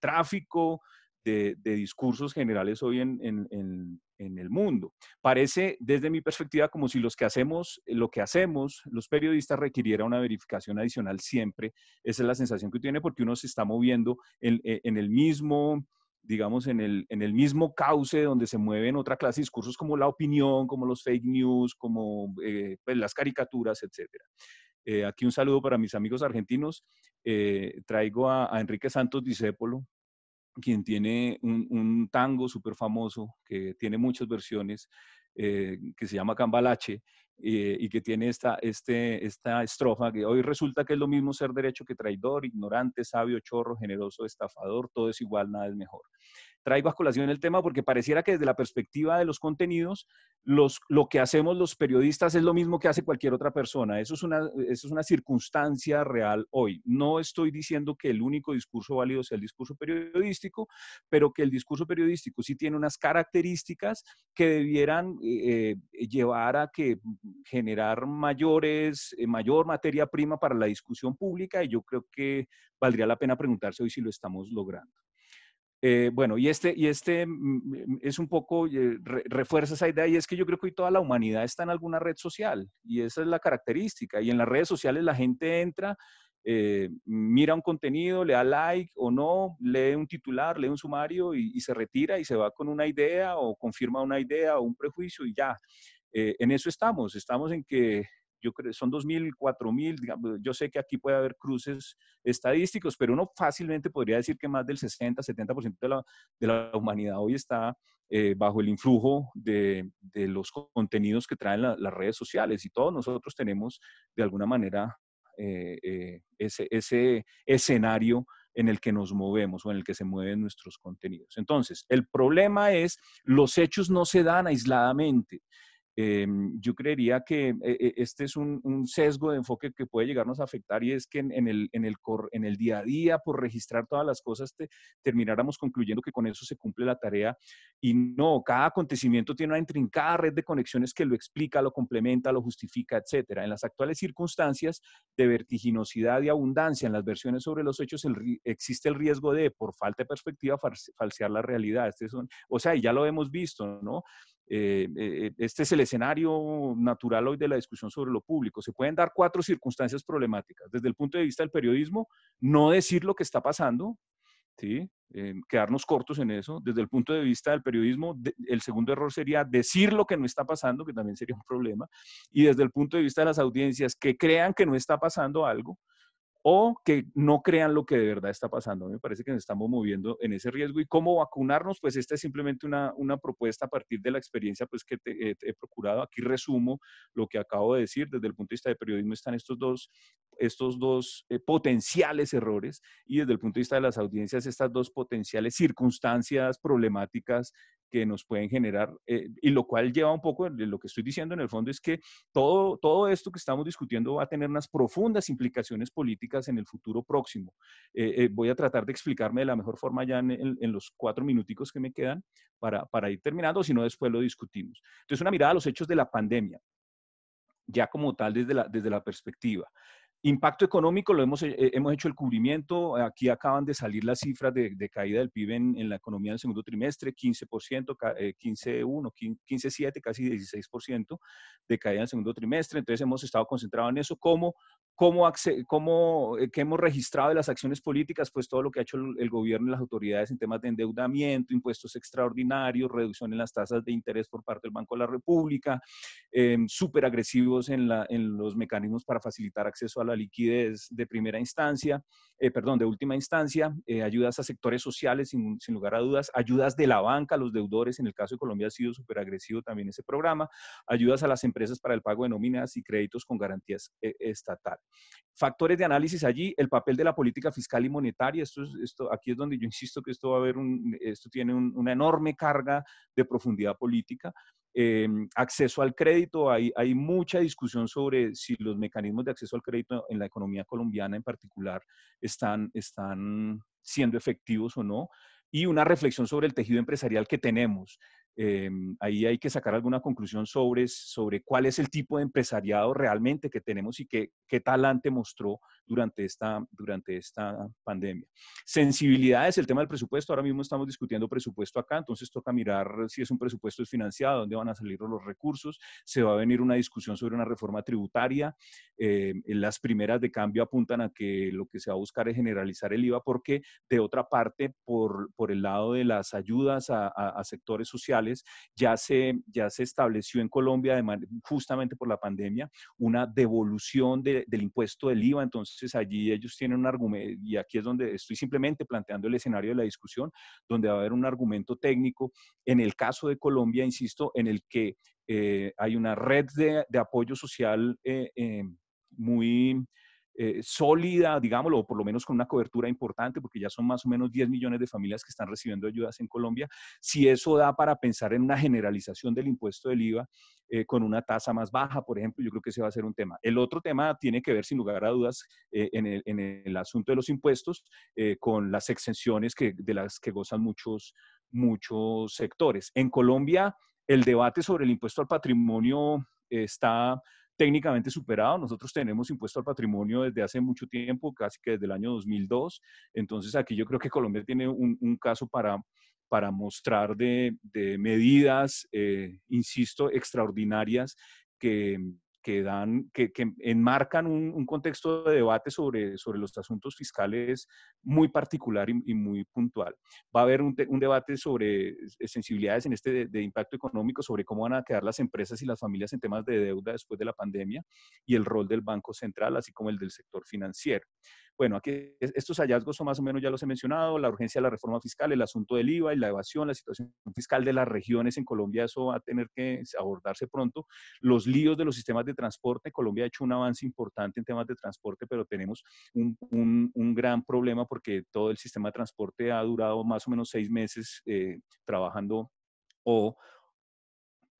tráfico de, discursos generales hoy en, el mundo. Parece, desde mi perspectiva, como si los que hacemos, lo que hacemos, los periodistas requirieran una verificación adicional siempre. Esa es la sensación que tiene porque uno se está moviendo en, el mismo digamos, en el, en el mismo cauce donde se mueven otra clase de discursos como la opinión, como los fake news, como eh, pues, las caricaturas, etc. Eh, aquí un saludo para mis amigos argentinos. Eh, traigo a, Enrique Santos Discépolo, quien tiene un, un tango súper famoso, que tiene muchas versiones, que se llama Cambalache, eh, y que tiene esta, este, esta estrofa que hoy resulta que es lo mismo ser derecho que traidor, ignorante, sabio, chorro, generoso, estafador, todo es igual, nada es mejor traigo a colación el tema porque pareciera que desde la perspectiva de los contenidos, los, lo que hacemos los periodistas es lo mismo que hace cualquier otra persona. Eso es, una, es una circunstancia real hoy. No estoy diciendo que el único discurso válido sea el discurso periodístico, pero que el discurso periodístico sí tiene unas características que debieran eh, eh, llevar a que generar mayores, eh, mayor materia prima para la discusión pública y yo creo que valdría la pena preguntarse hoy si lo estamos logrando. Eh, bueno, y este, y este mm, es un poco, eh, refuerza esa idea y es que yo creo que hoy toda la humanidad está en alguna red social y esa es la característica. Y en las redes sociales la gente entra, eh, mira un contenido, le da like o no, lee un titular, lee un sumario y, se retira y se va con una idea o confirma una idea o un prejuicio y ya. en eso estamos, estamos en que yo creo, son 2.000, 4.000, yo sé que aquí puede haber cruces estadísticos, pero uno fácilmente podría decir que más del 60, 70% de la, de la humanidad hoy está eh, bajo el influjo de, de, los contenidos que traen las redes sociales y todos nosotros tenemos de alguna manera eh, eh, ese, ese escenario en el que nos movemos o en el que se mueven nuestros contenidos. Entonces, el problema es, los hechos no se dan aisladamente. Em, yo creería que eh, eh, este es un, sesgo de enfoque que puede llegarnos a afectar y es que en, el, en, el, en el, día a día, por registrar todas las cosas, te, termináramos concluyendo que con eso se cumple la tarea y no, cada acontecimiento tiene una intrincada red de conexiones que lo explica, lo complementa, lo justifica, etc. En las actuales circunstancias de vertiginosidad y abundancia en las versiones sobre los hechos, existe el riesgo de, por falta de perspectiva, falsear la realidad. Este es un, o sea, ya lo hemos visto, ¿no? Eh, eh, este es el escenario natural hoy de la discusión sobre lo público. Se pueden dar cuatro circunstancias problemáticas. Desde el punto de vista del periodismo, no decir lo que está pasando, ¿sí? Eh, quedarnos cortos en eso. Desde el punto de vista del periodismo, el segundo error sería decir lo que no está pasando, que también sería un problema. Y desde el punto de vista de las audiencias que crean que no está pasando algo, o que no crean lo que de verdad está pasando. Me parece que nos estamos moviendo en ese riesgo. ¿Y cómo vacunarnos? Pues esta es simplemente una, una propuesta a partir de la experiencia pues, que eh, he procurado. Aquí resumo lo que acabo de decir. Desde el punto de vista de periodismo están estos dos, estos dos eh, potenciales errores y desde el punto de vista de las audiencias estas dos potenciales circunstancias problemáticas que nos pueden generar, eh, y lo cual lleva un poco de lo que estoy diciendo en el fondo, es que todo, todo esto que estamos discutiendo va a tener unas profundas implicaciones políticas en el futuro próximo. Eh, eh, voy a tratar de explicarme de la mejor forma ya en, los cuatro minuticos que me quedan para, para ir terminando, si no después lo discutimos. Entonces, una mirada a los hechos de la pandemia ya como tal desde la, desde la perspectiva. Impacto económico, lo hemos, eh, hemos hecho el cubrimiento. Aquí acaban de salir las cifras de, caída del PIB en, la economía del segundo trimestre, 15%, 15.1, 15.7, casi 16% de caída en el segundo trimestre. Entonces hemos estado concentrados en eso ¿Cómo? cómo, eh, hemos registrado de las acciones políticas, pues todo lo que ha hecho el, gobierno y las autoridades en temas de endeudamiento, impuestos extraordinarios, reducción en las tasas de interés por parte del Banco de la República, em, súper agresivos en, los mecanismos para facilitar acceso a la liquidez de primera instancia, eh, perdón, de última instancia, eh, ayudas a sectores sociales sin, lugar a dudas, ayudas de la banca a los deudores, en el caso de Colombia ha sido súper agresivo también ese programa, ayudas a las empresas para el pago de nóminas y créditos con garantías estatales. Factores de análisis allí, el papel de la política fiscal y monetaria, esto, esto aquí es donde yo insisto que esto va a haber esto tiene una enorme carga de profundidad política. Em, acceso al crédito, hay, hay mucha discusión sobre si los mecanismos de acceso al crédito en la economía colombiana en particular están, están siendo efectivos o no y una reflexión sobre el tejido empresarial que tenemos. Em, ahí hay que sacar alguna conclusión sobre, sobre cuál es el tipo de empresariado realmente que tenemos y qué, qué talante mostró durante esta, durante esta pandemia. Sensibilidades, el tema del presupuesto. Ahora mismo estamos discutiendo presupuesto acá, entonces toca mirar si es un presupuesto financiado, dónde van a salir los recursos. Se va a venir una discusión sobre una reforma tributaria. Eh, las primeras de cambio apuntan a que lo que se va a buscar es generalizar el IVA porque de otra parte, por, por el lado de las ayudas a sectores sociales, ya se, ya se estableció en Colombia, justamente por la pandemia, una devolución del impuesto del IVA, entonces allí ellos tienen un argumento, y aquí es donde estoy simplemente planteando el escenario de la discusión, donde va a haber un argumento técnico, en el caso de Colombia, insisto, en el que eh, hay una red de, apoyo social eh, eh, muy eh, sólida, digámoslo, o por lo menos con una cobertura importante, porque ya son más o menos 10 millones de familias que están recibiendo ayudas en Colombia, si eso da para pensar en una generalización del impuesto del IVA eh, con una tasa más baja, por ejemplo, yo creo que ese va a ser un tema. El otro tema tiene que ver, sin lugar a dudas, eh, en, el, asunto de los impuestos, con las exenciones que, de las que gozan muchos, muchos sectores. En Colombia, el debate sobre el impuesto al patrimonio está técnicamente superado. Nosotros tenemos impuesto al patrimonio desde hace mucho tiempo, casi que desde el año 2002. Entonces aquí yo creo que Colombia tiene un, caso para, para mostrar de, medidas, eh, insisto, extraordinarias que, que, dan, que, que enmarcan un, contexto de debate sobre, sobre los asuntos fiscales muy particular y, muy puntual. Va a haber un, debate sobre sensibilidades en este de, impacto económico, sobre cómo van a quedar las empresas y las familias en temas de deuda después de la pandemia y el rol del Banco Central, así como el del sector financiero. Bueno, aquí estos hallazgos son más o menos, ya los he mencionado, la urgencia de la reforma fiscal, el asunto del IVA y la evasión, la situación fiscal de las regiones en Colombia, eso va a tener que abordarse pronto. Los líos de los sistemas de transporte, Colombia ha hecho un avance importante en temas de transporte, pero tenemos un, un, gran problema porque todo el sistema de transporte ha durado más o menos seis meses eh, trabajando o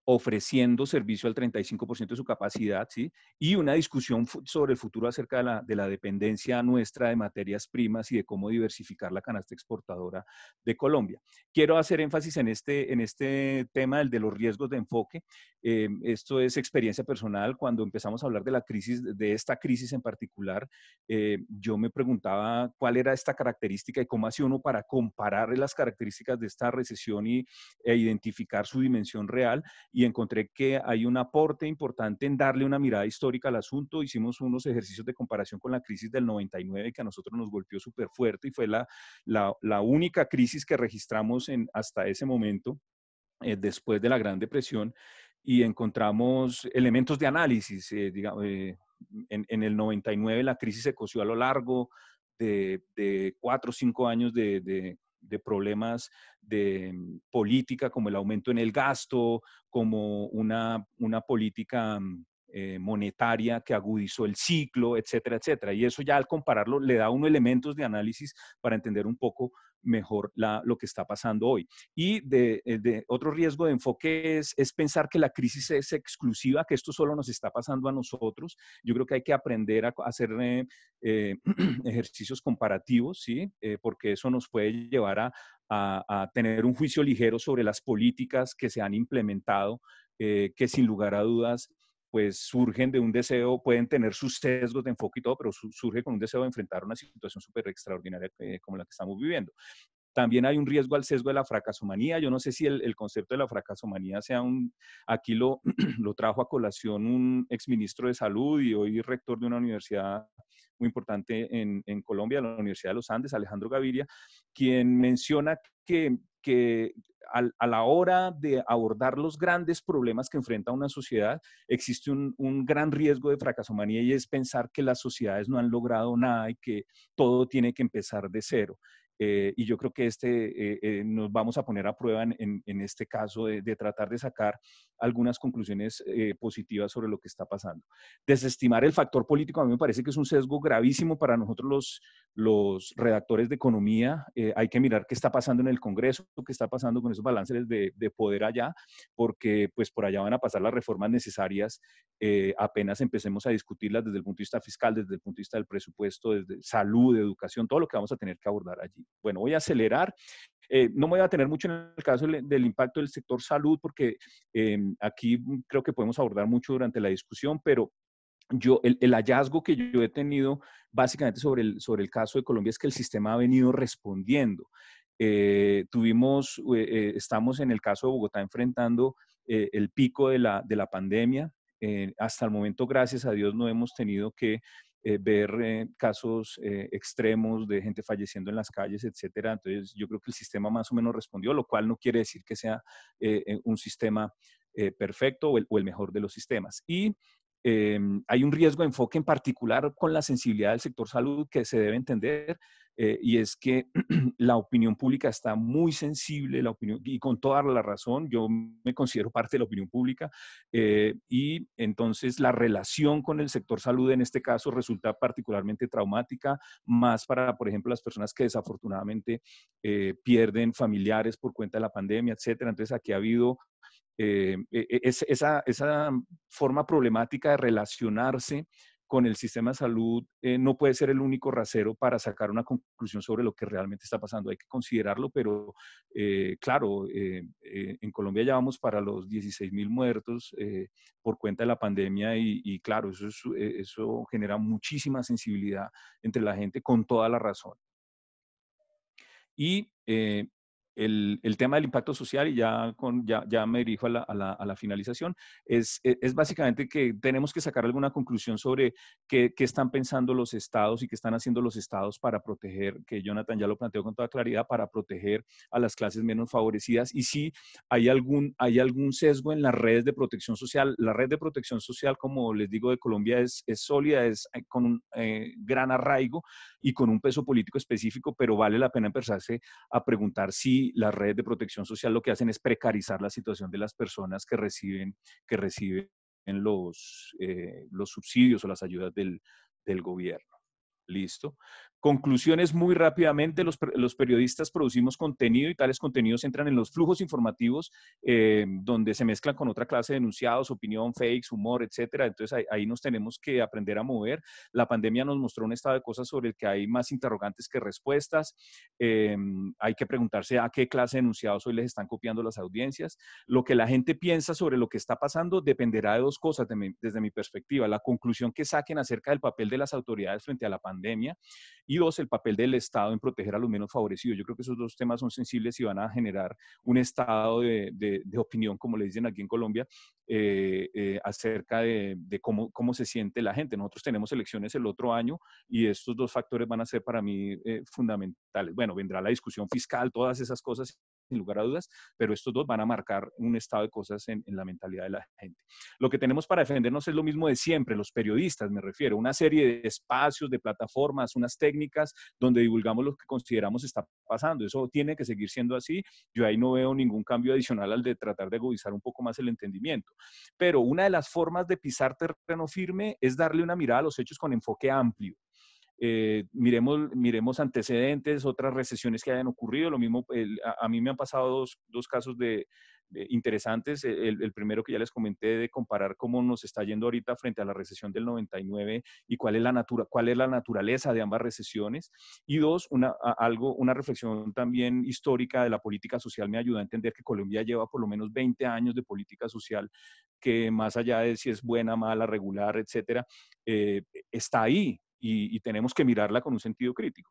ofreciendo servicio al 35% de su capacidad, ¿sí? y una discusión sobre el futuro acerca de la, dependencia nuestra de materias primas y de cómo diversificar la canasta exportadora de Colombia. Quiero hacer énfasis en este, en este tema, el de los riesgos de enfoque. Eh, esto es experiencia personal. Cuando empezamos a hablar de la crisis, de esta crisis en particular, eh, yo me preguntaba cuál era esta característica y cómo hacía uno para comparar las características de esta recesión y, e identificar su dimensión real y encontré que hay un aporte importante en darle una mirada histórica al asunto. Hicimos unos ejercicios de comparación con la crisis del 99 que a nosotros nos golpeó súper fuerte y fue la, la, única crisis que registramos en, hasta ese momento, eh, después de la Gran Depresión, y encontramos elementos de análisis. Eh, eh, en, el 99 la crisis se coció a lo largo de, cuatro o cinco años de de problemas de mm, política, como el aumento en el gasto, como una, política mm, eh, monetaria que agudizó el ciclo, etcétera, etcétera. Y eso ya al compararlo le da uno elementos de análisis para entender un poco mejor lo que está pasando hoy. Y de, eh, otro riesgo de enfoque es, pensar que la crisis es exclusiva, que esto solo nos está pasando a nosotros. Yo creo que hay que aprender a, hacer eh, eh, ejercicios comparativos, ¿sí? porque eso nos puede llevar a, tener un juicio ligero sobre las políticas que se han implementado que sin lugar a dudas pues surgen de un deseo, pueden tener sus sesgos de enfoque y todo, pero surge con un deseo de enfrentar una situación súper extraordinaria eh, como la que estamos viviendo. También hay un riesgo al sesgo de la fracasomanía. Yo no sé si el, concepto de la fracasomanía sea un... Aquí lo, trajo a colación un exministro de salud y hoy rector de una universidad muy importante en, Colombia, la Universidad de los Andes, Alejandro Gaviria, quien menciona que, a, la hora de abordar los grandes problemas que enfrenta una sociedad, existe un, gran riesgo de fracasomanía y es pensar que las sociedades no han logrado nada y que todo tiene que empezar de cero. Eh, y yo creo que este, eh, eh, nos vamos a poner a prueba en, este caso de, de, tratar de sacar algunas conclusiones positivas sobre lo que está pasando. Desestimar el factor político a mí me parece que es un sesgo gravísimo para nosotros los, los redactores de economía, eh, hay que mirar qué está pasando en el Congreso, qué está pasando con esos balances de, poder allá, porque pues por allá van a pasar las reformas necesarias eh, apenas empecemos a discutirlas desde el punto de vista fiscal, desde el punto de vista del presupuesto, desde salud, educación, todo lo que vamos a tener que abordar allí. Bueno, voy a acelerar. Eh, no me voy a tener mucho en el caso del impacto del sector salud, porque em, aquí mm, creo que podemos abordar mucho durante la discusión, pero yo, el, hallazgo que yo he tenido básicamente sobre el, sobre el caso de Colombia es que el sistema ha venido respondiendo. Eh, tuvimos, eh, eh, estamos en el caso de Bogotá enfrentando el pico de la, pandemia. hasta el momento, gracias a Dios, no hemos tenido que ver casos extremos de gente falleciendo en las calles, etcétera. Entonces, yo creo que el sistema más o menos respondió, lo cual no quiere decir que sea un sistema perfecto o el, o el, mejor de los sistemas. Y Em, hay un riesgo de enfoque en particular con la sensibilidad del sector salud que se debe entender eh, y es que la opinión pública está muy sensible, la opinión, y con toda la razón, yo me considero parte de la opinión pública, eh, y entonces la relación con el sector salud en este caso resulta particularmente traumática, más para, por ejemplo, las personas que desafortunadamente eh, pierden familiares por cuenta de la pandemia, etcétera. Entonces aquí ha habido e, e, esa, esa forma problemática de relacionarse con el sistema de salud eh, no puede ser el único rasero para sacar una conclusión sobre lo que realmente está pasando. Hay que considerarlo, pero eh, claro, eh, en Colombia ya vamos para los 16.000 mil muertos por cuenta de la pandemia y, claro, eso, eso genera muchísima sensibilidad entre la gente con toda la razón. Y el, tema del impacto social, y ya, con, ya, me dirijo a la, finalización, e, es, básicamente que tenemos que sacar alguna conclusión sobre qué, están pensando los estados y qué están haciendo los estados para proteger, que Jonathan ya lo planteó con toda claridad, para proteger a las clases menos favorecidas y si hay algún, hay algún sesgo en las redes de protección social. La red de protección social, como les digo, de Colombia es, sólida, es eh, con un eh, gran arraigo y con un peso político específico, pero vale la pena empezarse a preguntar si y la red de protección social lo que hacen es precarizar la situación de las personas que reciben, que reciben los, eh, los subsidios o las ayudas del, del gobierno. Listo. Conclusiones muy rápidamente, los, periodistas producimos contenido y tales contenidos entran en los flujos informativos eh, donde se mezclan con otra clase de enunciados, opinión, fakes, humor, etcétera. Entonces ahí, nos tenemos que aprender a mover. La pandemia nos mostró un estado de cosas sobre el que hay más interrogantes que respuestas. Eh, hay que preguntarse a qué clase de enunciados hoy les están copiando las audiencias. Lo que la gente piensa sobre lo que está pasando dependerá de dos cosas desde mi perspectiva. La conclusión que saquen acerca del papel de las autoridades frente a la pandemia y dos, el papel del Estado en proteger a los menos favorecidos. Yo creo que esos dos temas son sensibles y van a generar un estado de, opinión, como le dicen aquí en Colombia, eh, eh, acerca de, cómo, se siente la gente. Nosotros tenemos elecciones el otro año y estos dos factores van a ser para mí eh, fundamentales. Bueno, vendrá la discusión fiscal, todas esas cosas sin lugar a dudas, pero estos dos van a marcar un estado de cosas en, la mentalidad de la gente. Lo que tenemos para defendernos es lo mismo de siempre, los periodistas, me refiero, una serie de espacios, de plataformas, unas técnicas donde divulgamos lo que consideramos está pasando. Eso tiene que seguir siendo así. Yo ahí no veo ningún cambio adicional al de tratar de agudizar un poco más el entendimiento. Pero una de las formas de pisar terreno firme es darle una mirada a los hechos con enfoque amplio eh, miremos, miremos antecedentes, otras recesiones que hayan ocurrido. Lo mismo, a, mí me han pasado dos, casos de, interesantes. E, el, primero que ya les comenté de comparar cómo nos está yendo ahorita frente a la recesión del 99 y cuál es la, natura, cuál es la naturaleza de ambas recesiones. Y dos, una, algo, una reflexión también histórica de la política social me ayuda a entender que Colombia lleva por lo menos 20 años de política social que más allá de si es buena, mala, regular, etcétera, eh, está ahí y, tenemos que mirarla con un sentido crítico.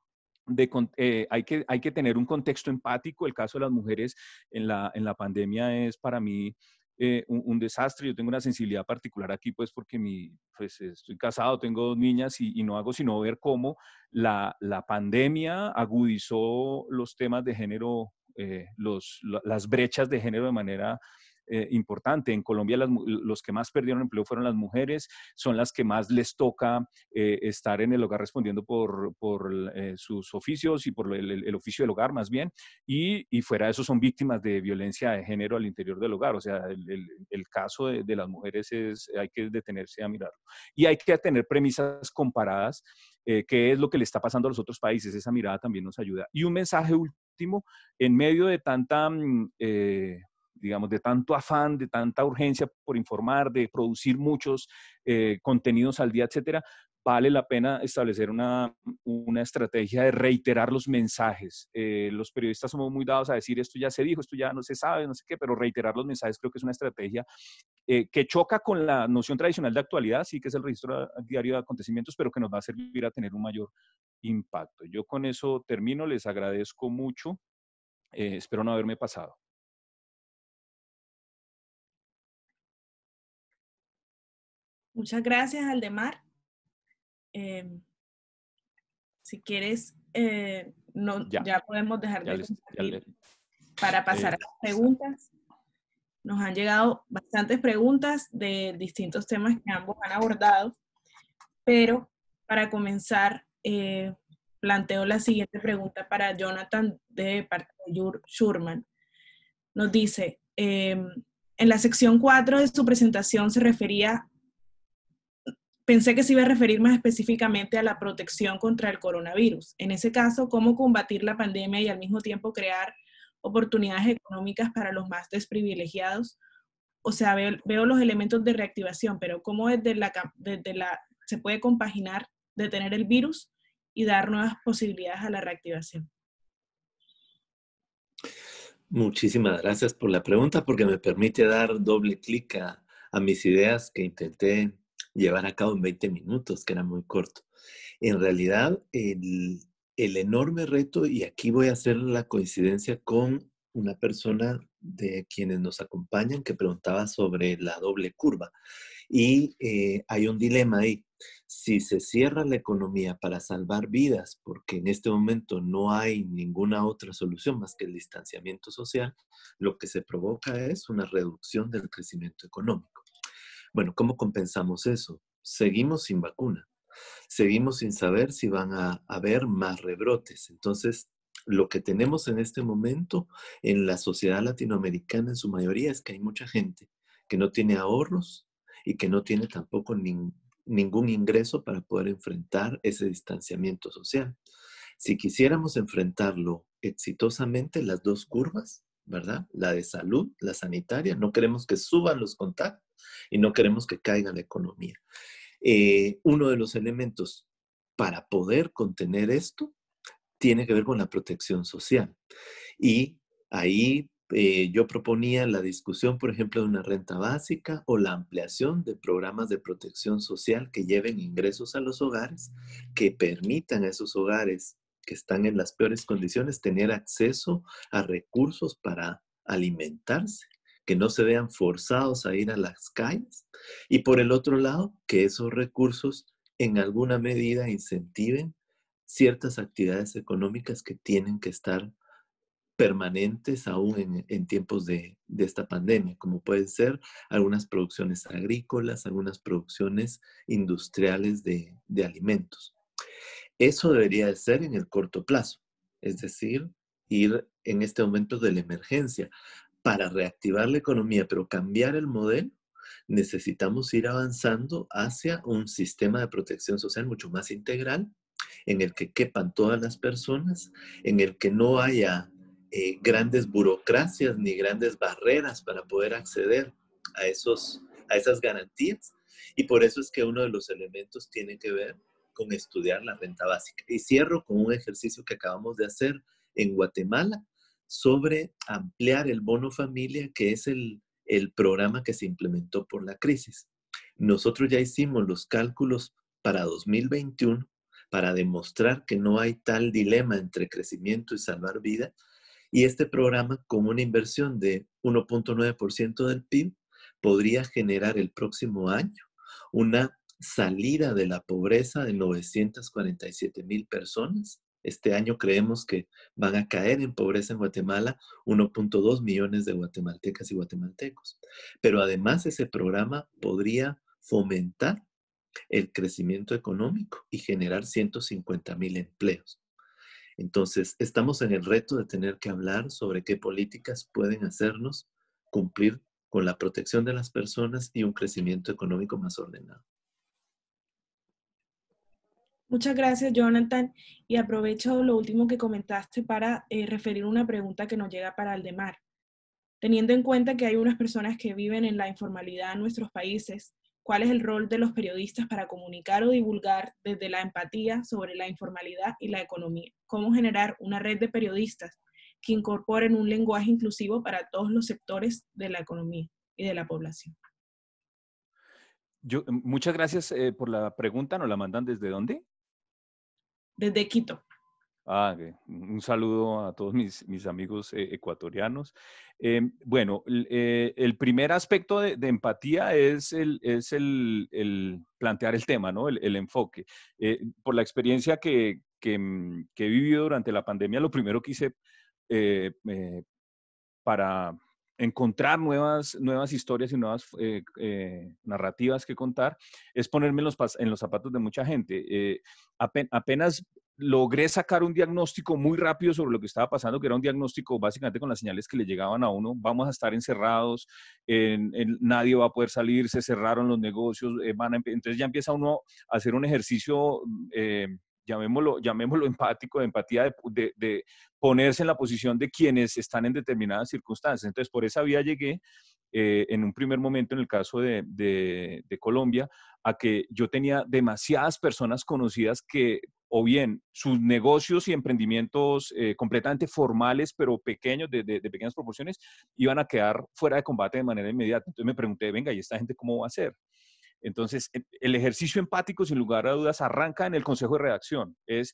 Eh, hay, que, tener un contexto empático. El caso de las mujeres en la, pandemia es para mí eh, un, desastre. Yo tengo una sensibilidad particular aquí, pues porque pues, estoy casado, tengo dos niñas y, no hago sino ver cómo la, pandemia agudizó los temas de género, eh, las brechas de género de manera eh, importante. En Colombia los que más perdieron empleo fueron las mujeres, son las que más les toca eh, estar en el hogar respondiendo por, por eh, sus oficios y por el, oficio del hogar más bien, y, fuera de eso son víctimas de violencia de género al interior del hogar. O sea, el, caso de, las mujeres es, hay que detenerse a mirarlo. Y hay que tener premisas comparadas. qué es lo que le está pasando a los otros países, esa mirada también nos ayuda. Y un mensaje último, en medio de tanta mm, eh, digamos, de tanto afán, de tanta urgencia por informar, de producir muchos eh, contenidos al día, etcétera, vale la pena establecer una, estrategia de reiterar los mensajes. Eh, los periodistas somos muy dados a decir esto ya se dijo, esto ya no se sabe, no sé qué, pero reiterar los mensajes creo que es una estrategia eh, que choca con la noción tradicional de actualidad, sí que es el registro diario de acontecimientos, pero que nos va a servir a tener un mayor impacto. Yo con eso termino, les agradezco mucho, espero no haberme pasado. Muchas gracias, Aldemar. Eh, si quieres, eh, no, ya. podemos dejar de para pasar a las preguntas. Nos han llegado bastantes preguntas de distintos temas que ambos han abordado, pero para comenzar, eh, planteo la siguiente pregunta para Jonathan de parte de Schurman. Nos dice, em, en la sección 4 de su presentación se refería Pensé que se iba a referir más específicamente a la protección contra el coronavirus. En ese caso, ¿cómo combatir la pandemia y al mismo tiempo crear oportunidades económicas para los más desprivilegiados? O sea, veo, los elementos de reactivación, pero ¿cómo la, la, se puede compaginar detener el virus y dar nuevas posibilidades a la reactivación? Muchísimas gracias por la pregunta porque me permite dar doble clic a mis ideas que intenté llevar a cabo en 20 minutos, que era muy corto. En realidad, el, el enorme reto, y aquí voy a hacer la coincidencia con una persona de quienes nos acompañan que preguntaba sobre la doble curva. Y eh, hay un dilema ahí. Si se cierra la economía para salvar vidas, porque en este momento no hay ninguna otra solución más que el distanciamiento social, lo que se provoca es una reducción del crecimiento económico. Bueno, ¿cómo compensamos eso? Seguimos sin vacuna, seguimos sin saber si van a haber más rebrotes. Entonces, lo que tenemos en este momento en la sociedad latinoamericana en su mayoría es que hay mucha gente que no tiene ahorros y que no tiene tampoco ningún ingreso para poder enfrentar ese distanciamiento social. Si quisiéramos enfrentarlo exitosamente, las dos curvas, ¿verdad? La de salud, la sanitaria, no queremos que suban los contactos, y no queremos que caiga la economía. Eh, uno de los elementos para poder contener esto tiene que ver con la protección social. Y ahí eh, yo proponía la discusión, por ejemplo, de una renta básica o la ampliación de programas de protección social que lleven ingresos a los hogares, que permitan a esos hogares que están en las peores condiciones tener acceso a recursos para alimentarse que no se vean forzados a ir a las calles y por el otro lado, que esos recursos en alguna medida incentiven ciertas actividades económicas que tienen que estar permanentes aún en, tiempos de, esta pandemia, como pueden ser algunas producciones agrícolas, algunas producciones industriales de, de alimentos. Eso debería de ser en el corto plazo, es decir, ir en este momento de la emergencia para reactivar la economía, pero cambiar el modelo, necesitamos ir avanzando hacia un sistema de protección social mucho más integral, en el que quepan todas las personas, en el que no haya eh, grandes burocracias ni grandes barreras para poder acceder a, esos, a esas garantías. Y por eso es que uno de los elementos tiene que ver con estudiar la renta básica. Y cierro con un ejercicio que acabamos de hacer en Guatemala, sobre ampliar el bono familia, que es el, programa que se implementó por la crisis. Nosotros ya hicimos los cálculos para 2021 para demostrar que no hay tal dilema entre crecimiento y salvar vida. Y este programa, con una inversión de 1.9% del PIB, podría generar el próximo año una salida de la pobreza de 947 mil personas este año creemos que van a caer en pobreza en Guatemala 1.2 millones de guatemaltecas y guatemaltecos. Pero además ese programa podría fomentar el crecimiento económico y generar 150 mil empleos. Entonces, estamos en el reto de tener que hablar sobre qué políticas pueden hacernos cumplir con la protección de las personas y un crecimiento económico más ordenado. Muchas gracias, Jonathan. Y aprovecho lo último que comentaste para eh, referir una pregunta que nos llega para Aldemar. Teniendo en cuenta que hay unas personas que viven en la informalidad en nuestros países, ¿cuál es el rol de los periodistas para comunicar o divulgar desde la empatía sobre la informalidad y la economía? ¿Cómo generar una red de periodistas que incorporen un lenguaje inclusivo para todos los sectores de la economía y de la población? muchas gracias eh, por la pregunta. ¿Nos la mandan desde dónde? desde Quito. Ah, un saludo a todos mis, amigos eh, ecuatorianos. Eh, bueno, eh, el primer aspecto de, empatía es, el, es el, plantear el tema, ¿no? El, enfoque. por la experiencia que, mm, que, he vivido durante la pandemia, lo primero que hice para encontrar nuevas, nuevas historias y nuevas eh, eh, narrativas que contar, es ponerme en los, en los zapatos de mucha gente. Eh, apenas logré sacar un diagnóstico muy rápido sobre lo que estaba pasando, que era un diagnóstico básicamente con las señales que le llegaban a uno, vamos a estar encerrados, nadie va a poder salir, se cerraron los negocios, van entonces ya empieza uno a hacer un ejercicio mm, llamémoslo, llamémoslo empático, de empatía, de, de, ponerse en la posición de quienes están en determinadas circunstancias. Entonces, por esa vía llegué eh, en un primer momento, en el caso de, de Colombia, a que yo tenía demasiadas personas conocidas que o bien sus negocios y emprendimientos eh, completamente formales, pero pequeños, de, de, de, pequeñas proporciones, iban a quedar fuera de combate de manera inmediata. Entonces me pregunté, venga, ¿y esta gente cómo va a ser? Entonces, e, el ejercicio empático, sin lugar a dudas, arranca en el consejo de redacción. Es,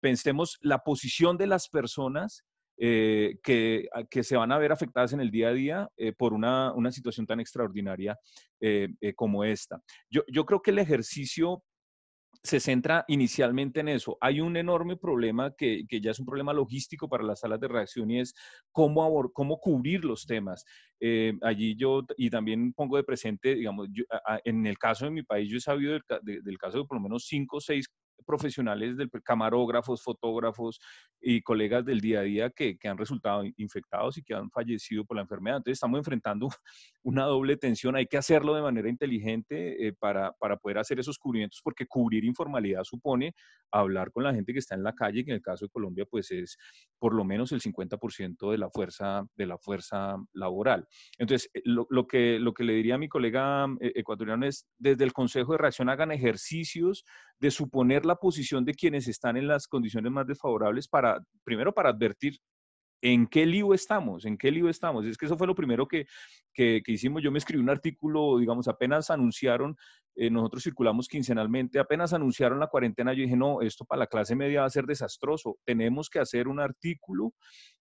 pensemos la posición de las personas eh, que, se van a ver afectadas en el día a día eh, por una, situación tan extraordinaria eh, como esta. Yo, yo, creo que el ejercicio se centra inicialmente en eso. Hay un enorme problema que, ya es un problema logístico para las salas de reacción y es cómo, cómo cubrir los temas. Eh, allí yo, y también pongo de presente, digamos, en el caso de mi país, yo he sabido del, del caso de por lo menos cinco o seis profesionales, del camarógrafos, fotógrafos y colegas del día a día que, que, han resultado infectados y que han fallecido por la enfermedad. Entonces estamos enfrentando una doble tensión. Hay que hacerlo de manera inteligente eh, para, para poder hacer esos cubrimientos porque cubrir informalidad supone hablar con la gente que está en la calle, que en el caso de Colombia pues es por lo menos el 50% de la fuerza, de la fuerza laboral. Entonces, eh, lo, lo, que, lo que le diría a mi colega eh, ecuatoriano es, desde el Consejo de Reacción hagan ejercicios de suponer la posición de quienes están en las condiciones más desfavorables para, primero, para advertir en qué lío estamos, en qué lío estamos. Es que eso fue lo primero que, hicimos. Yo me escribí un artículo, digamos, apenas anunciaron, eh, nosotros circulamos quincenalmente, apenas anunciaron la cuarentena, yo dije, no, esto para la clase media va a ser desastroso. Tenemos que hacer un artículo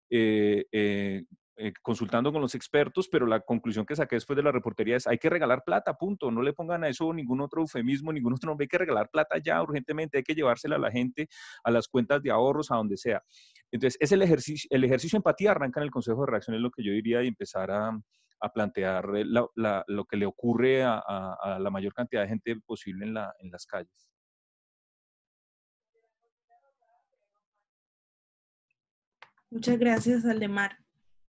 eh, eh, eh, consultando con los expertos, pero la conclusión que saqué después de la reportería es hay que regalar plata, punto. No le pongan a eso ningún otro eufemismo, ningún otro nombre. Hay que regalar plata ya urgentemente, hay que llevársela a la gente, a las cuentas de ahorros, a donde sea. Entonces, es el ejercicio, el ejercicio de empatía arranca en el Consejo de Reacción, es lo que yo diría, y empezar a, plantear eh, lo que le ocurre a, la mayor cantidad de gente posible en, en las calles. Muchas gracias, Aldemar.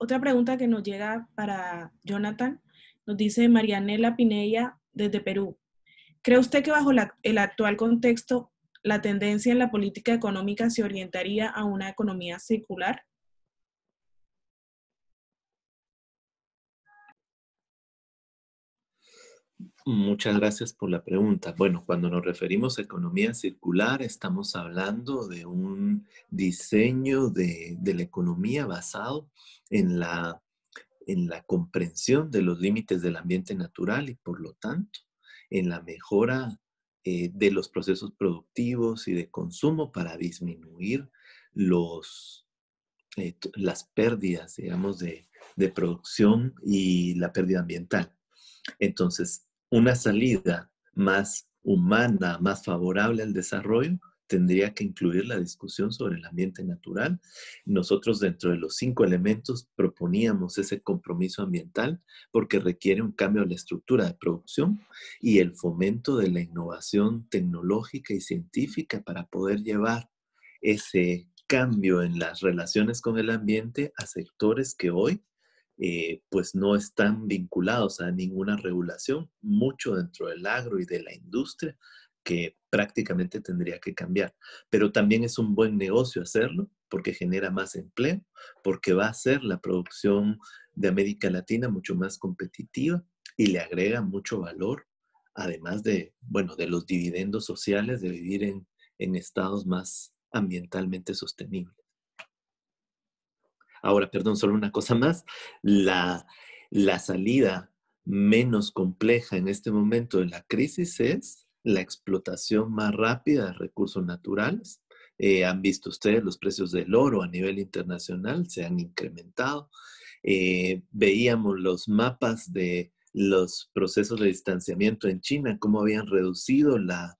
Otra pregunta que nos llega para Jonathan nos dice Marianela Pinella desde Perú. ¿Cree usted que bajo el actual contexto la tendencia en la política económica se orientaría a una economía circular? Muchas gracias por la pregunta. Bueno, cuando nos referimos a economía circular, estamos hablando de un diseño de, la economía basado en la, en la comprensión de los límites del ambiente natural y, por lo tanto, en la mejora eh, de los procesos productivos y de consumo para disminuir los, eh, las pérdidas, digamos, de, de producción y la pérdida ambiental. Entonces, una salida más humana, más favorable al desarrollo, tendría que incluir la discusión sobre el ambiente natural. Nosotros dentro de los cinco elementos proponíamos ese compromiso ambiental porque requiere un cambio en la estructura de producción y el fomento de la innovación tecnológica y científica para poder llevar ese cambio en las relaciones con el ambiente a sectores que hoy eh, pues no están vinculados a ninguna regulación, mucho dentro del agro y de la industria que prácticamente tendría que cambiar. Pero también es un buen negocio hacerlo porque genera más empleo, porque va a hacer la producción de América Latina mucho más competitiva y le agrega mucho valor, además de, bueno, de los dividendos sociales de vivir en estados más ambientalmente sostenibles. Ahora, perdón, solo una cosa más. La, salida menos compleja en este momento de la crisis es la explotación más rápida de recursos naturales. Eh, han visto ustedes los precios del oro a nivel internacional, se han incrementado. Eh, veíamos los mapas de los procesos de distanciamiento en China, cómo habían reducido la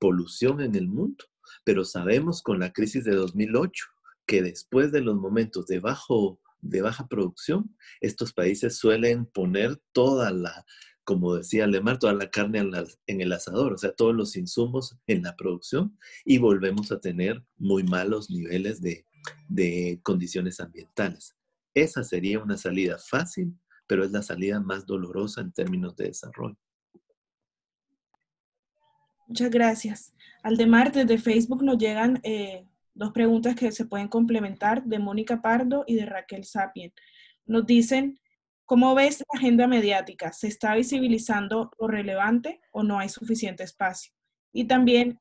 polución en el mundo. Pero sabemos con la crisis de 2008 que después de los momentos de, bajo, de baja producción, estos países suelen poner toda la, como decía Lemar, toda la carne en, el asador, o sea, todos los insumos en la producción y volvemos a tener muy malos niveles de, condiciones ambientales. Esa sería una salida fácil, pero es la salida más dolorosa en términos de desarrollo. Muchas gracias. Aldemar, desde Facebook nos llegan eh, Dos preguntas que se pueden complementar de Mónica Pardo y de Raquel Sapien. Nos dicen, ¿cómo ves la agenda mediática? ¿Se está visibilizando lo relevante o no hay suficiente espacio? Y también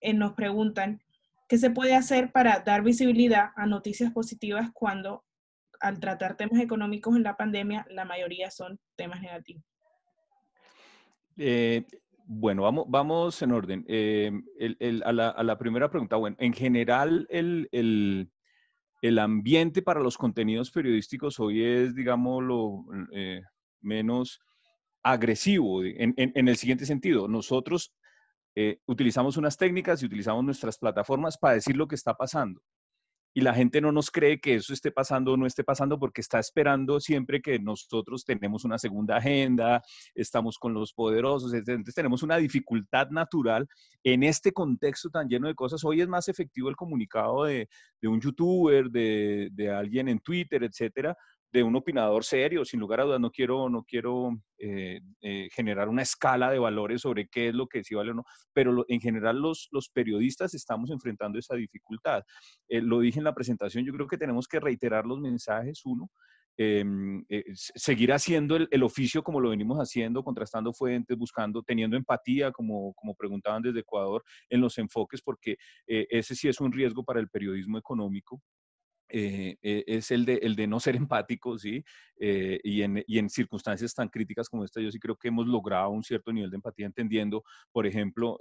eh, nos preguntan, ¿qué se puede hacer para dar visibilidad a noticias positivas cuando al tratar temas económicos en la pandemia, la mayoría son temas negativos? Eh, bueno, vamos, vamos en orden. Em, a, la, primera pregunta, bueno, en general el, ambiente para los contenidos periodísticos hoy es, digamos, lo mm, eh, menos agresivo en, el siguiente sentido. Nosotros eh, utilizamos unas técnicas y utilizamos nuestras plataformas para decir lo que está pasando y la gente no nos cree que eso esté pasando o no esté pasando porque está esperando siempre que nosotros tenemos una segunda agenda, estamos con los poderosos, entonces tenemos una dificultad natural en este contexto tan lleno de cosas. Hoy es más efectivo el comunicado de, un youtuber, de, de alguien en Twitter, etcétera, de un opinador serio, sin lugar a dudas, no quiero, no quiero eh, eh, generar una escala de valores sobre qué es lo que sí vale o no, pero en general los, los periodistas estamos enfrentando esa dificultad. Eh, lo dije en la presentación, yo creo que tenemos que reiterar los mensajes, uno, em, seguir haciendo el, oficio como lo venimos haciendo, contrastando fuentes, buscando, teniendo empatía, como, como preguntaban desde Ecuador, en los enfoques, porque ese sí es un riesgo para el periodismo económico eh, eh, es el de, el de no ser empáticos ¿sí? Eh, y, en, circunstancias tan críticas como esta, yo sí creo que hemos logrado un cierto nivel de empatía, entendiendo, por ejemplo,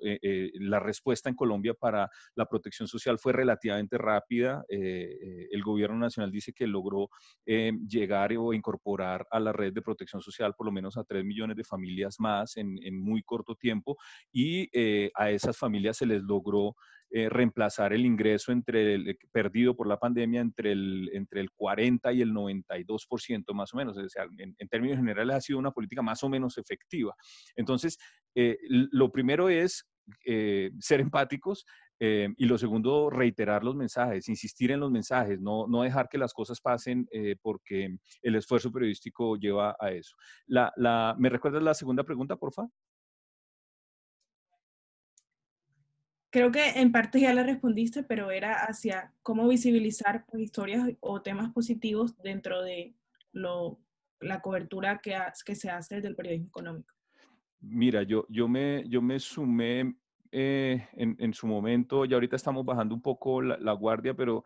la respuesta en Colombia para la protección social fue relativamente rápida. el gobierno nacional dice que logró llegar o incorporar a la red de protección social por lo menos a 3 millones de familias más en muy corto tiempo y a esas familias se les logró eh, reemplazar el ingreso entre el, eh, perdido por la pandemia entre el, entre el 40 y el 92% más o menos. en, términos generales ha sido una política más o menos efectiva. Entonces, eh, lo primero es ser empáticos. y lo segundo, reiterar los mensajes, insistir en los mensajes, no, dejar que las cosas pasen porque el esfuerzo periodístico lleva a eso. ¿Me recuerdas la segunda pregunta, por favor? creo que en parte ya le respondiste, pero era hacia cómo visibilizar pues, historias o temas positivos dentro de la cobertura que, que se hace del periodismo económico. Mira, yo, yo, me, yo me sumé eh, en, su momento, y ahorita estamos bajando un poco la, guardia, pero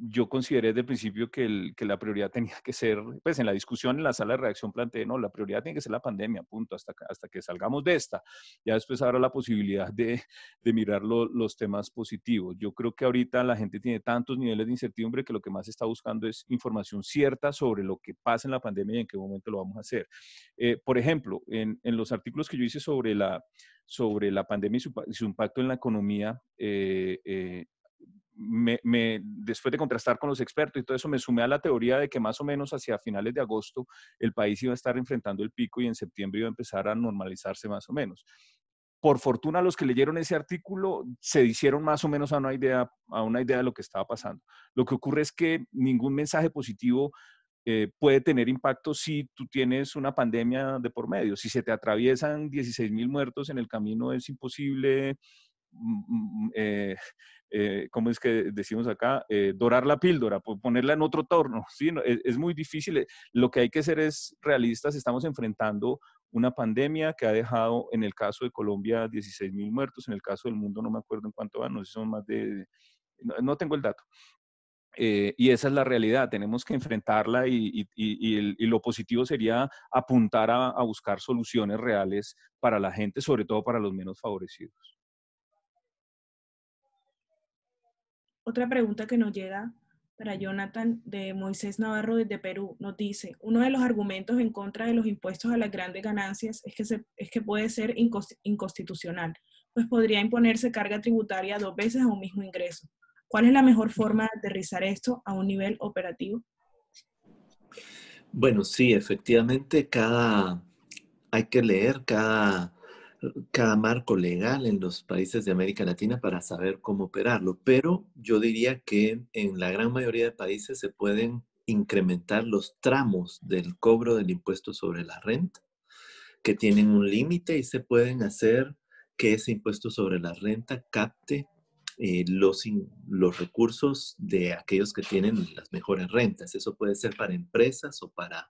yo consideré desde el principio que, que, la prioridad tenía que ser, pues en la discusión en la sala de reacción planteé, no, la prioridad tiene que ser la pandemia, punto, hasta, hasta que salgamos de esta. Ya después habrá la posibilidad de, de mirar los temas positivos. Yo creo que ahorita la gente tiene tantos niveles de incertidumbre que lo que más está buscando es información cierta sobre lo que pasa en la pandemia y en qué momento lo vamos a hacer. Eh, por ejemplo, en, en los artículos que yo hice sobre la, sobre la pandemia y su, impacto en la economía, eh, eh después de contrastar con los expertos y todo eso, me sumé a la teoría de que más o menos hacia finales de agosto el país iba a estar enfrentando el pico y en septiembre iba a empezar a normalizarse más o menos. Por fortuna, los que leyeron ese artículo se hicieron más o menos a una idea, a una idea de lo que estaba pasando. Lo que ocurre es que ningún mensaje positivo eh, puede tener impacto si tú tienes una pandemia de por medio. Si se te atraviesan 16.000 muertos en el camino, es imposible eh, eh, ¿cómo es que decimos acá? Eh, dorar la píldora, ponerla en otro torno. E, es, muy difícil. Lo que hay que ser es realistas. Estamos enfrentando una pandemia que ha dejado, en el caso de Colombia, 16 mil muertos. En el caso del mundo, no me acuerdo en cuánto van, no son más de... No, tengo el dato. y esa es la realidad, tenemos que enfrentarla y, lo positivo sería apuntar a buscar soluciones reales para la gente, sobre todo para los menos favorecidos. Otra pregunta que nos llega para Jonathan de Moisés Navarro desde Perú nos dice, uno de los argumentos en contra de los impuestos a las grandes ganancias es que, es que puede ser inconstitucional, pues podría imponerse carga tributaria dos veces a un mismo ingreso. ¿Cuál es la mejor forma de aterrizar esto a un nivel operativo? Bueno, sí, efectivamente, cada, hay que leer cada cada marco legal en los países de América Latina para saber cómo operarlo, pero yo diría que en la gran mayoría de países se pueden incrementar los tramos del cobro del impuesto sobre la renta, que tienen un límite y se pueden hacer que ese impuesto sobre la renta capte eh, los, recursos de aquellos que tienen las mejores rentas. Eso puede ser para empresas o para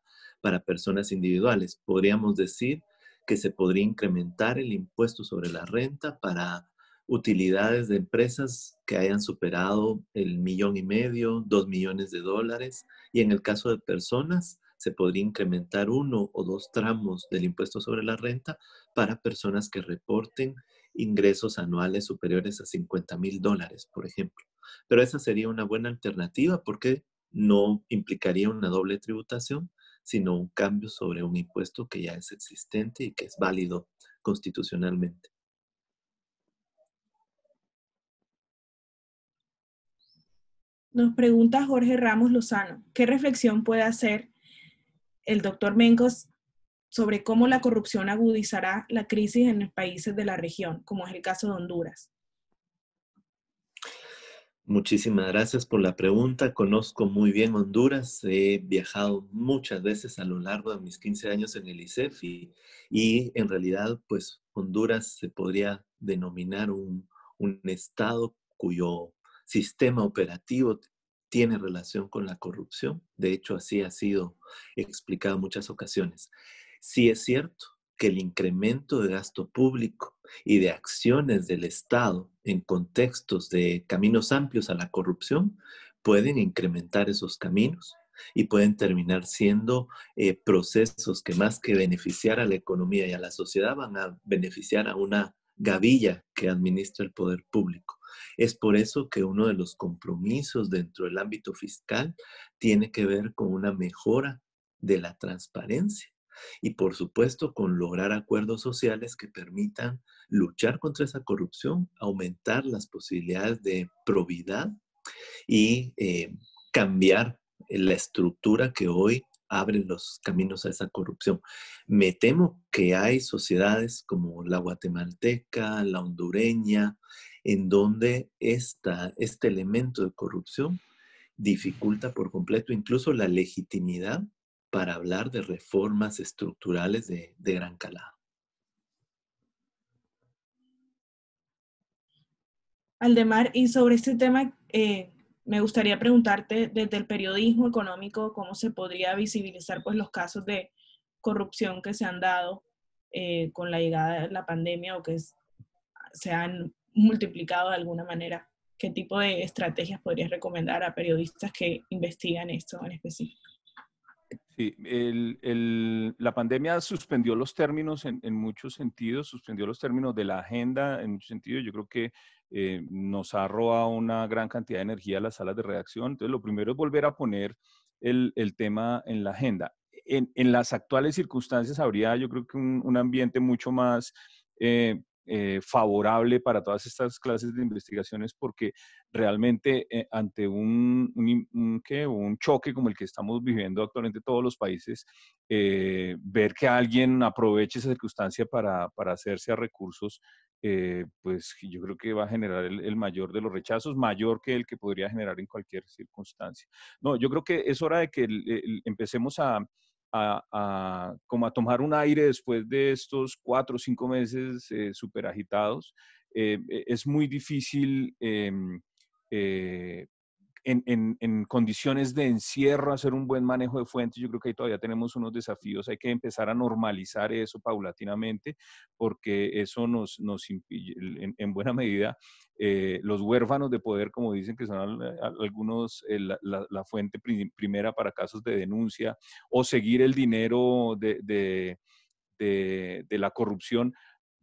personas individuales. Podríamos decir que se podría incrementar el impuesto sobre la renta para utilidades de empresas que hayan superado el millón y medio, dos millones de dólares, y en el caso de personas, se podría incrementar uno o dos tramos del impuesto sobre la renta para personas que reporten ingresos anuales superiores a 50 mil dólares, por ejemplo. Pero esa sería una buena alternativa porque no implicaría una doble tributación sino un cambio sobre un impuesto que ya es existente y que es válido constitucionalmente. Nos pregunta Jorge Ramos Lozano, ¿qué reflexión puede hacer el doctor Mencos sobre cómo la corrupción agudizará la crisis en los países de la región, como es el caso de Honduras? Muchísimas gracias por la pregunta. Conozco muy bien Honduras. He viajado muchas veces a lo largo de mis 15 años en el ICEF y, en realidad, pues Honduras se podría denominar un, un estado cuyo sistema operativo tiene relación con la corrupción. De hecho, así ha sido explicado en muchas ocasiones. Si es cierto, que el incremento de gasto público y de acciones del Estado en contextos de caminos amplios a la corrupción pueden incrementar esos caminos y pueden terminar siendo eh, procesos que más que beneficiar a la economía y a la sociedad van a beneficiar a una gavilla que administra el poder público. Es por eso que uno de los compromisos dentro del ámbito fiscal tiene que ver con una mejora de la transparencia y por supuesto con lograr acuerdos sociales que permitan luchar contra esa corrupción, aumentar las posibilidades de probidad y eh, cambiar la estructura que hoy abre los caminos a esa corrupción. Me temo que hay sociedades como la guatemalteca, la hondureña, en donde este elemento de corrupción dificulta por completo incluso la legitimidad para hablar de reformas estructurales de, gran calado. Aldemar, y sobre este tema, eh, me gustaría preguntarte desde el periodismo económico cómo se podría visibilizar pues, los casos de corrupción que se han dado eh, con la llegada de la pandemia o que se han multiplicado de alguna manera. ¿Qué tipo de estrategias podrías recomendar a periodistas que investigan esto en específico? la pandemia suspendió los términos en, muchos sentidos, suspendió los términos de la agenda en muchos sentidos. Yo creo que eh, nos ha una gran cantidad de energía a las salas de reacción. Entonces, lo primero es volver a poner el, tema en la agenda. En, las actuales circunstancias habría, yo creo que un, ambiente mucho más eh, eh, favorable para todas estas clases de investigaciones porque realmente eh, ante un, un, choque como el que estamos viviendo actualmente todos los países, eh, ver que alguien aproveche esa circunstancia para, para hacerse a recursos, pues yo creo que va a generar el, mayor de los rechazos, mayor que el que podría generar en cualquier circunstancia. No, yo creo que es hora de que empecemos a a, como a tomar un aire después de estos cuatro o cinco meses eh, súper agitados. Eh, e, es muy difícil em, eh, en, condiciones de encierro, hacer un buen manejo de fuentes. Yo creo que ahí todavía tenemos unos desafíos. Hay que empezar a normalizar eso paulatinamente porque eso nos, nos impide, en, buena medida, eh, los huérfanos de poder, como dicen que son eh, algunos eh, la, fuente primera para casos de denuncia, o seguir el dinero de, la corrupción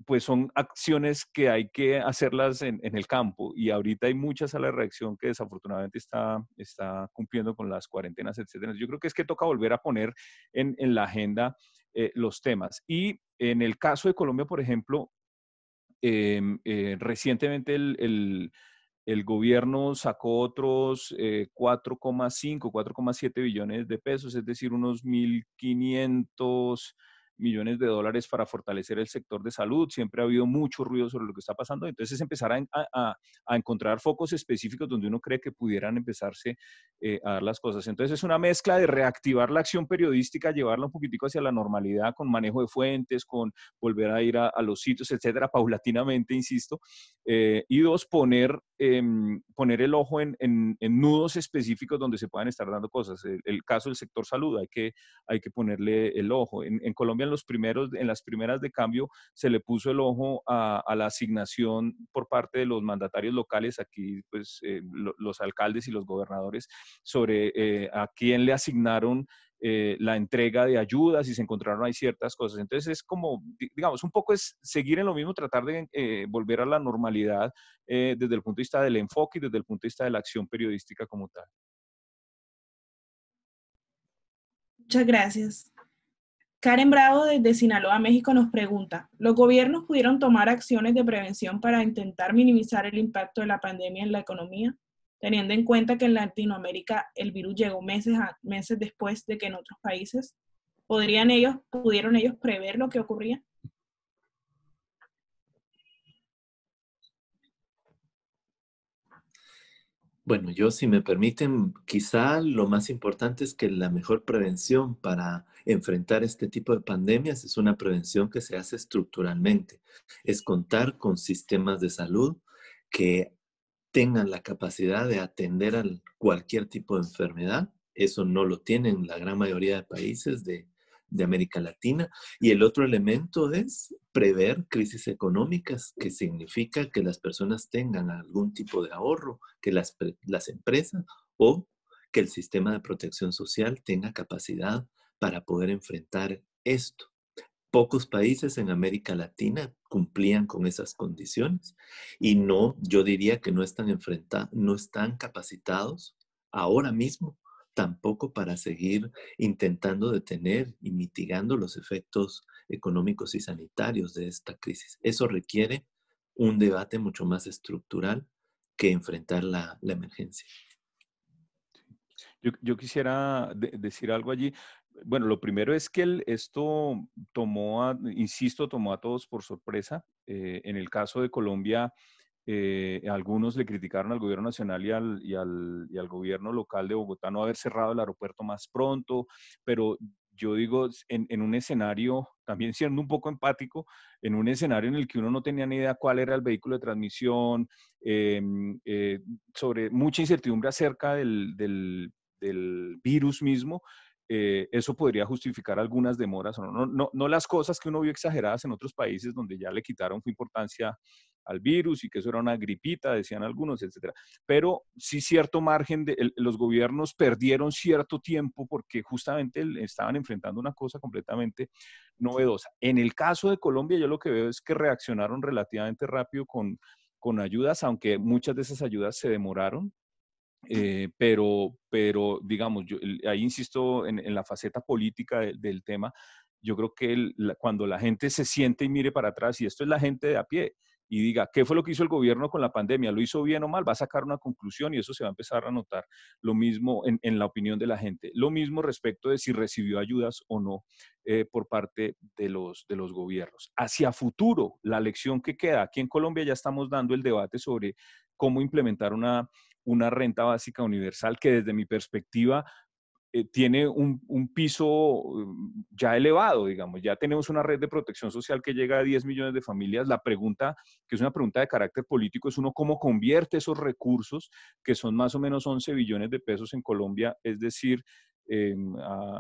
pues son acciones que hay que hacerlas en, el campo y ahorita hay muchas a la reacción que desafortunadamente está, está cumpliendo con las cuarentenas, etcétera. Yo creo que es que toca volver a poner en, la agenda eh, los temas. Y en el caso de Colombia, por ejemplo, em, eh, recientemente el, el, el, gobierno sacó otros 4,5, eh, 4,7 billones de pesos, es decir, unos 1.500 millones de dólares para fortalecer el sector de salud, siempre ha habido mucho ruido sobre lo que está pasando, entonces empezar a, a, a encontrar focos específicos donde uno cree que pudieran empezarse eh, a dar las cosas. Entonces es una mezcla de reactivar la acción periodística, llevarla un poquitico hacia la normalidad con manejo de fuentes, con volver a ir a, los sitios, etcétera, paulatinamente, insisto, eh, y dos, poner, em, poner el ojo en, en, nudos específicos donde se puedan estar dando cosas. El, caso del sector salud, hay que, hay que ponerle el ojo. en Colombia en, los primeros, en las primeras de cambio se le puso el ojo a, la asignación por parte de los mandatarios locales, aquí pues eh, los alcaldes y los gobernadores, sobre eh, a quién le asignaron eh, la entrega de ayudas y se encontraron ahí ciertas cosas. Entonces es como, digamos, un poco es seguir en lo mismo, tratar de volver a la normalidad desde el punto de vista del enfoque y desde el punto de vista de la acción periodística como tal. Muchas gracias. Karen Bravo desde Sinaloa, México, nos pregunta, ¿los gobiernos pudieron tomar acciones de prevención para intentar minimizar el impacto de la pandemia en la economía, teniendo en cuenta que en Latinoamérica el virus llegó meses, meses después de que en otros países? ¿Podrían ellos, ¿Pudieron ellos prever lo que ocurría? Bueno, yo si me permiten, quizá lo más importante es que la mejor prevención para enfrentar este tipo de pandemias es una prevención que se hace estructuralmente, es contar con sistemas de salud que tengan la capacidad de atender a cualquier tipo de enfermedad. Eso no lo tienen la gran mayoría de países de, América Latina. Y el otro elemento es prever crisis económicas, que significa que las personas tengan algún tipo de ahorro, que las, las empresas o que el sistema de protección social tenga capacidad para poder enfrentar esto. Pocos países en América Latina cumplían con esas condiciones y no, yo diría que no están, enfrentados no están capacitados ahora mismo tampoco para seguir intentando detener y mitigando los efectos económicos y sanitarios de esta crisis. Eso requiere un debate mucho más estructural que enfrentar la, emergencia. Yo, quisiera decir algo allí. Bueno, lo primero es que esto tomó, insisto, tomó a todos por sorpresa. Eh, en el caso de Colombia, eh, algunos le criticaron al gobierno nacional y al, gobierno local de Bogotá no haber cerrado el aeropuerto más pronto, pero yo digo, en, un escenario, también siendo un poco empático, en un escenario en el que uno no tenía ni idea cuál era el vehículo de transmisión, em, eh, sobre mucha incertidumbre acerca del, virus mismo, eh, eso podría justificar algunas demoras, no, no, las cosas que uno vio exageradas en otros países donde ya le quitaron importancia al virus y que eso era una gripita, decían algunos, etcétera. Pero sí cierto margen, de, los gobiernos perdieron cierto tiempo porque justamente estaban enfrentando una cosa completamente novedosa. En el caso de Colombia, yo lo que veo es que reaccionaron relativamente rápido con ayudas, aunque muchas de esas ayudas se demoraron, eh, pero, pero, digamos, yo, ahí insisto en, la faceta política del tema, yo creo que cuando la gente se siente y mire para atrás, y esto es la gente de a pie, y diga, ¿qué fue lo que hizo el gobierno con la pandemia? ¿Lo hizo bien o mal? Va a sacar una conclusión y eso se va a empezar a notar lo mismo en, la opinión de la gente. Lo mismo respecto de si recibió ayudas o no eh, por parte de los, de los gobiernos. Hacia futuro, la lección que queda, aquí en Colombia ya estamos dando el debate sobre cómo implementar una, una renta básica universal que desde mi perspectiva eh, tiene un, un, piso mm, ya elevado, digamos, ya tenemos una red de protección social que llega a 10 millones de familias. La pregunta, que es una pregunta de carácter político, es uno cómo convierte esos recursos, que son más o menos 11 billones de pesos en Colombia, es decir, a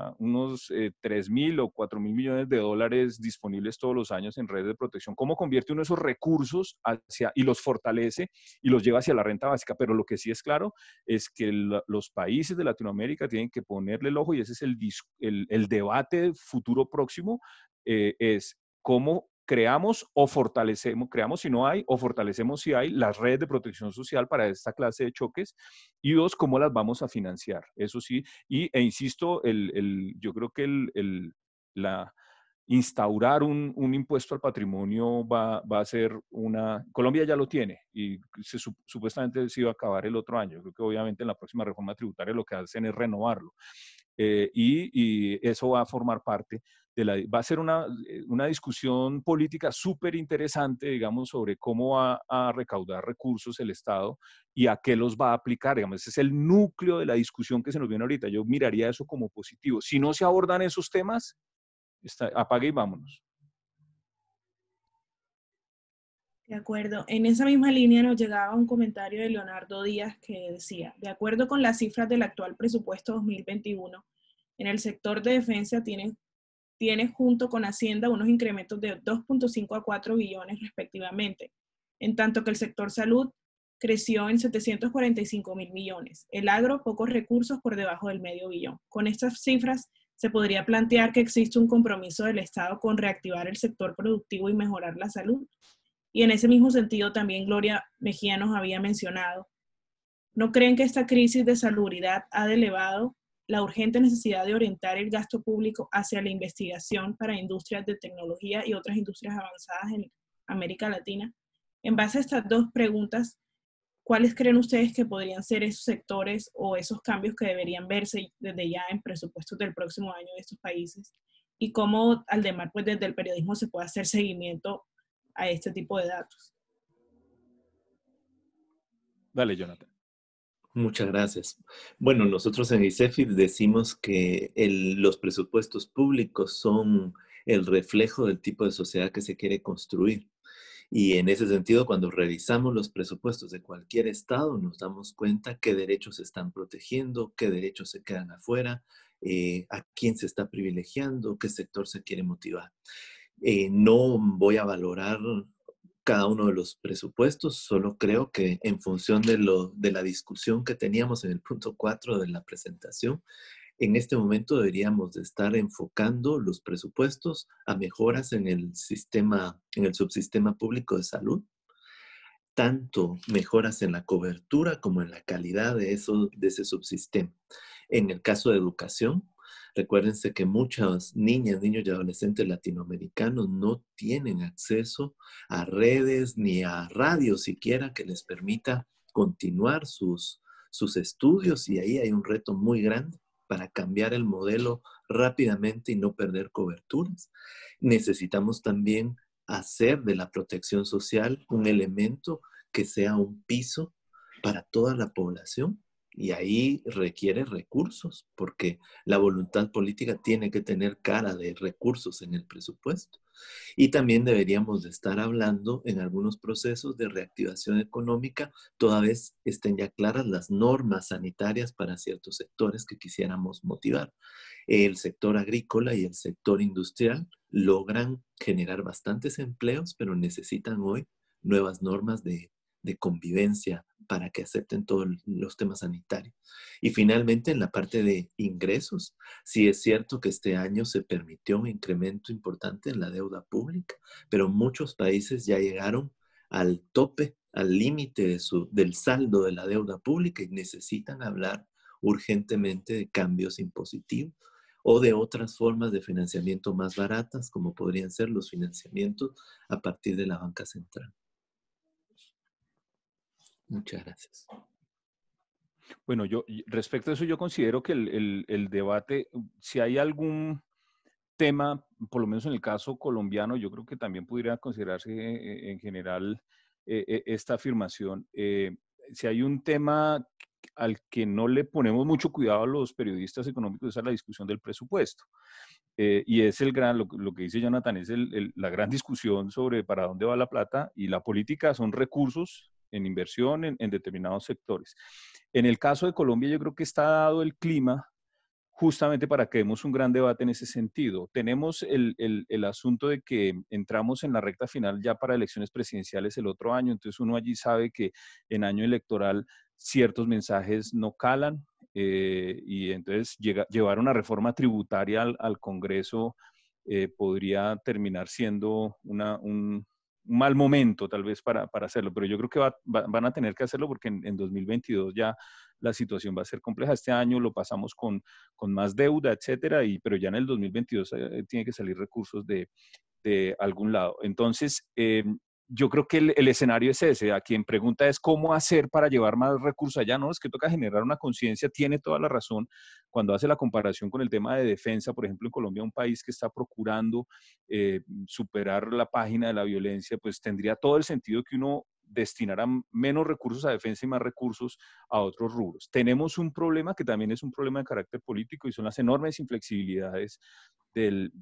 ah, unos eh, mil o 4 mil millones de dólares disponibles todos los años en redes de protección. ¿Cómo convierte uno esos recursos hacia, y los fortalece y los lleva hacia la renta básica? Pero lo que sí es claro es que los países de Latinoamérica tienen que ponerle el ojo y ese es el, el debate futuro próximo, eh, es cómo creamos o fortalecemos, creamos si no hay, o fortalecemos si hay, las redes de protección social para esta clase de choques. Y dos, cómo las vamos a financiar. Eso sí, y, e insisto, el, el yo creo que el, el la, instaurar un, un, impuesto al patrimonio va, va, a ser una... Colombia ya lo tiene y se, supuestamente se iba a acabar el otro año. Creo que obviamente en la próxima reforma tributaria lo que hacen es renovarlo. Eh, y, eso va a formar parte de la, va a ser una, eh, discusión política súper interesante, digamos, sobre cómo va a recaudar recursos el Estado y a qué los va a aplicar, digamos, ese es el núcleo de la discusión que se nos viene ahorita, yo miraría eso como positivo. Si no se abordan esos temas, está, apague y vámonos. De acuerdo. En esa misma línea nos llegaba un comentario de Leonardo Díaz que decía, de acuerdo con las cifras del actual presupuesto 2021, en el sector de defensa tiene, tiene junto con Hacienda unos incrementos de 2.5 a 4 billones respectivamente, en tanto que el sector salud creció en 745 mil millones, el agro pocos recursos por debajo del medio billón. Con estas cifras se podría plantear que existe un compromiso del Estado con reactivar el sector productivo y mejorar la salud, y en ese mismo sentido también Gloria Mejía nos había mencionado. ¿No creen que esta crisis de salubridad ha elevado la urgente necesidad de orientar el gasto público hacia la investigación para industrias de tecnología y otras industrias avanzadas en América Latina? En base a estas dos preguntas, ¿cuáles creen ustedes que podrían ser esos sectores o esos cambios que deberían verse desde ya en presupuestos del próximo año de estos países? Y cómo, al demás, pues desde el periodismo se puede hacer seguimiento a este tipo de datos. Dale, Jonathan. Muchas gracias. Bueno, nosotros en ICEFID decimos que los presupuestos públicos son el reflejo del tipo de sociedad que se quiere construir. Y en ese sentido, cuando revisamos los presupuestos de cualquier estado, nos damos cuenta qué derechos se están protegiendo, qué derechos se quedan afuera, eh, a quién se está privilegiando, qué sector se quiere motivar. Eh, no voy a valorar cada uno de los presupuestos, solo creo que en función de, la discusión que teníamos en el punto 4 de la presentación, en este momento deberíamos de estar enfocando los presupuestos a mejoras en el sistema, en el subsistema público de salud, tanto mejoras en la cobertura como en la calidad de ese subsistema. En el caso de educación, Recuérdense que muchas niñas, niños y adolescentes latinoamericanos no tienen acceso a redes ni a radio siquiera que les permita continuar sus, sus estudios y ahí hay un reto muy grande para cambiar el modelo rápidamente y no perder coberturas. Necesitamos también hacer de la protección social un elemento que sea un piso para toda la población y ahí requiere recursos, porque la voluntad política tiene que tener cara de recursos en el presupuesto. Y también deberíamos de estar hablando en algunos procesos de reactivación económica, toda vez estén ya claras las normas sanitarias para ciertos sectores que quisiéramos motivar. El sector agrícola y el sector industrial logran generar bastantes empleos, pero necesitan hoy nuevas normas de de convivencia para que acepten todos los temas sanitarios. Y finalmente, en la parte de ingresos, sí es cierto que este año se permitió un incremento importante en la deuda pública, pero muchos países ya llegaron al tope, al límite del saldo de la deuda pública y necesitan hablar urgentemente de cambios impositivos o de otras formas de financiamiento más baratas, como podrían ser los financiamientos a partir de la banca central. Muchas gracias. Bueno, yo respecto a eso, yo considero que el, debate, si hay algún tema, por lo menos en el caso colombiano, yo creo que también pudiera considerarse eh, en general eh, eh, esta afirmación. si hay un tema al que no le ponemos mucho cuidado a los periodistas económicos, es es la discusión del presupuesto. y es el gran, lo, que dice Jonathan, es la gran discusión sobre para dónde va la plata y la política son recursos en inversión en, determinados sectores. En el caso de Colombia, yo creo que está dado el clima justamente para que demos un gran debate en ese sentido. Tenemos el, asunto de que entramos en la recta final ya para elecciones presidenciales el otro año, entonces uno allí sabe que en año electoral ciertos mensajes no calan eh, y entonces llevar una reforma tributaria al, Congreso eh, podría terminar siendo una, un, mal momento tal vez para, hacerlo, pero yo creo que van a tener que hacerlo porque en, 2022 ya la situación va a ser compleja. Este año lo pasamos con, más deuda, etcétera, y, pero ya en el 2022 tienen eh, tiene que salir recursos de, de algún lado. Entonces, em, yo creo que el, escenario es ese. A quien pregunta es cómo hacer para llevar más recursos allá. No, es que toca generar una conciencia. Tiene toda la razón cuando hace la comparación con el tema de defensa. Por ejemplo, en Colombia, un país que está procurando eh, superar la página de la violencia, pues tendría todo el sentido que uno destinará menos recursos a defensa y más recursos a otros rubros. Tenemos un problema que también es un problema de carácter político y son las enormes inflexibilidades del,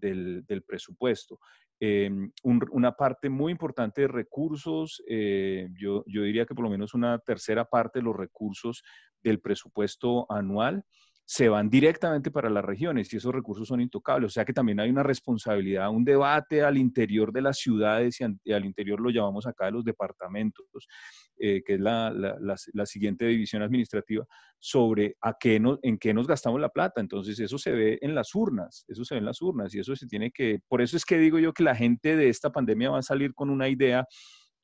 presupuesto. Em, una parte muy importante de recursos, eh, yo diría que por lo menos una tercera parte de los recursos del presupuesto anual se van directamente para las regiones y esos recursos son intocables. O sea que también hay una responsabilidad, un debate al interior de las ciudades y al interior lo llamamos acá de los departamentos, eh, que es la, siguiente división administrativa, sobre a qué en qué nos gastamos la plata. Entonces eso se ve en las urnas, eso se ve en las urnas y eso se tiene que, por eso es que digo yo que la gente de esta pandemia va a salir con una idea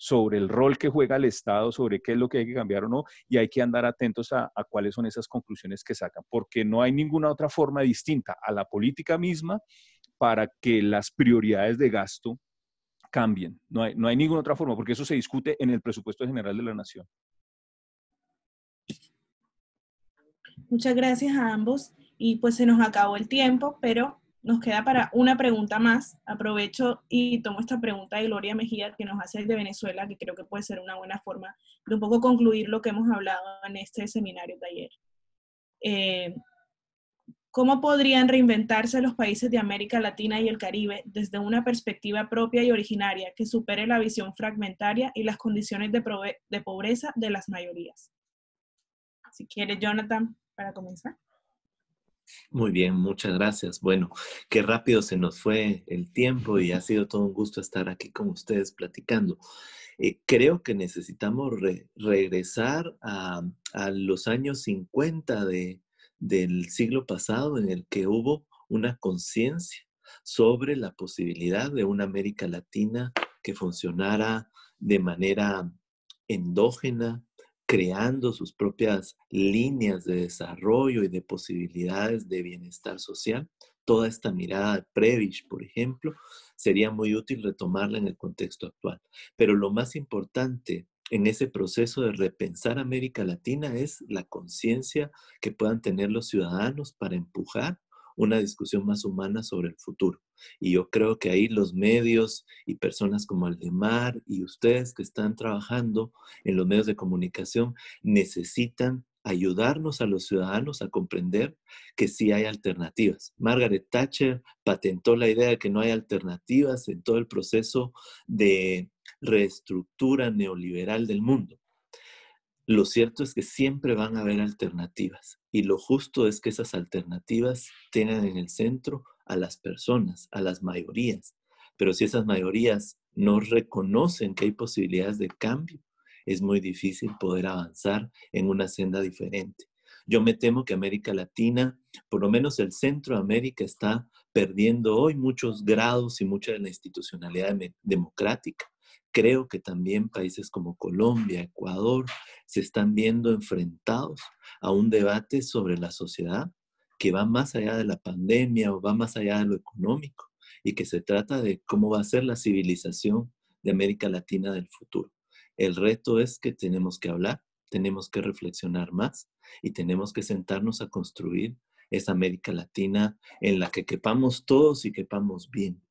sobre el rol que juega el Estado, sobre qué es lo que hay que cambiar o no, y hay que andar atentos a, cuáles son esas conclusiones que sacan, porque no hay ninguna otra forma distinta a la política misma para que las prioridades de gasto cambien. No hay, no hay ninguna otra forma, porque eso se discute en el presupuesto general de la Nación. Muchas gracias a ambos y pues se nos acabó el tiempo, pero nos queda para una pregunta más. Aprovecho y tomo esta pregunta de Gloria Mejía que nos hace de Venezuela, que creo que puede ser una buena forma de un poco concluir lo que hemos hablado en este seminario de ayer. Eh, ¿Cómo podrían reinventarse los países de América Latina y el Caribe desde una perspectiva propia y originaria que supere la visión fragmentaria y las condiciones de, de pobreza de las mayorías? Si quiere, Jonathan, para comenzar. Muy bien, muchas gracias. Bueno, qué rápido se nos fue el tiempo y ha sido todo un gusto estar aquí con ustedes platicando. Eh, creo que necesitamos regresar a, los años 50 de, del siglo pasado en el que hubo una conciencia sobre la posibilidad de una América Latina que funcionara de manera endógena, creando sus propias líneas de desarrollo y de posibilidades de bienestar social. Toda esta mirada de Previch, por ejemplo, sería muy útil retomarla en el contexto actual. Pero lo más importante en ese proceso de repensar América Latina es la conciencia que puedan tener los ciudadanos para empujar una discusión más humana sobre el futuro. Y yo creo que ahí los medios y personas como Aldemar y ustedes que están trabajando en los medios de comunicación necesitan ayudarnos a los ciudadanos a comprender que sí hay alternativas. Margaret Thatcher patentó la idea de que no hay alternativas en todo el proceso de reestructura neoliberal del mundo. Lo cierto es que siempre van a haber alternativas y lo justo es que esas alternativas tengan en el centro a las personas, a las mayorías. Pero si esas mayorías no reconocen que hay posibilidades de cambio, es muy difícil poder avanzar en una senda diferente. Yo me temo que América Latina, por lo menos el centro de América, está perdiendo hoy muchos grados y mucha de la institucionalidad democrática creo que también países como Colombia, Ecuador, se están viendo enfrentados a un debate sobre la sociedad que va más allá de la pandemia o va más allá de lo económico y que se trata de cómo va a ser la civilización de América Latina del futuro. El reto es que tenemos que hablar, tenemos que reflexionar más y tenemos que sentarnos a construir esa América Latina en la que quepamos todos y quepamos bien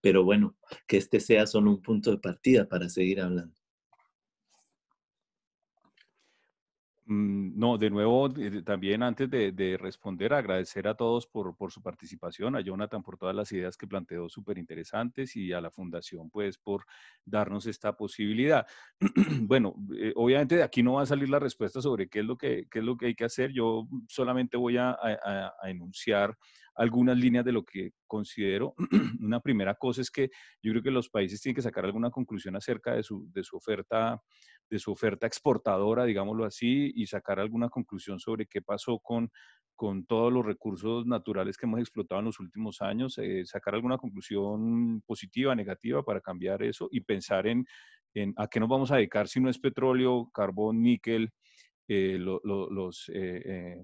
pero bueno, que este sea solo un punto de partida para seguir hablando. Mm, no, de nuevo, también antes de, responder, agradecer a todos por, su participación, a Jonathan por todas las ideas que planteó súper interesantes y a la Fundación, pues, por darnos esta posibilidad. bueno, eh, obviamente de aquí no va a salir la respuesta sobre qué es lo que, qué es lo que hay que hacer. Yo solamente voy a, a enunciar algunas líneas de lo que considero. Una primera cosa es que yo creo que los países tienen que sacar alguna conclusión acerca de su, de su oferta de su oferta exportadora, digámoslo así, y sacar alguna conclusión sobre qué pasó con, con todos los recursos naturales que hemos explotado en los últimos años, eh, sacar alguna conclusión positiva, negativa para cambiar eso y pensar en, en, a qué nos vamos a dedicar si no es petróleo, carbón, níquel, eh, los, eh,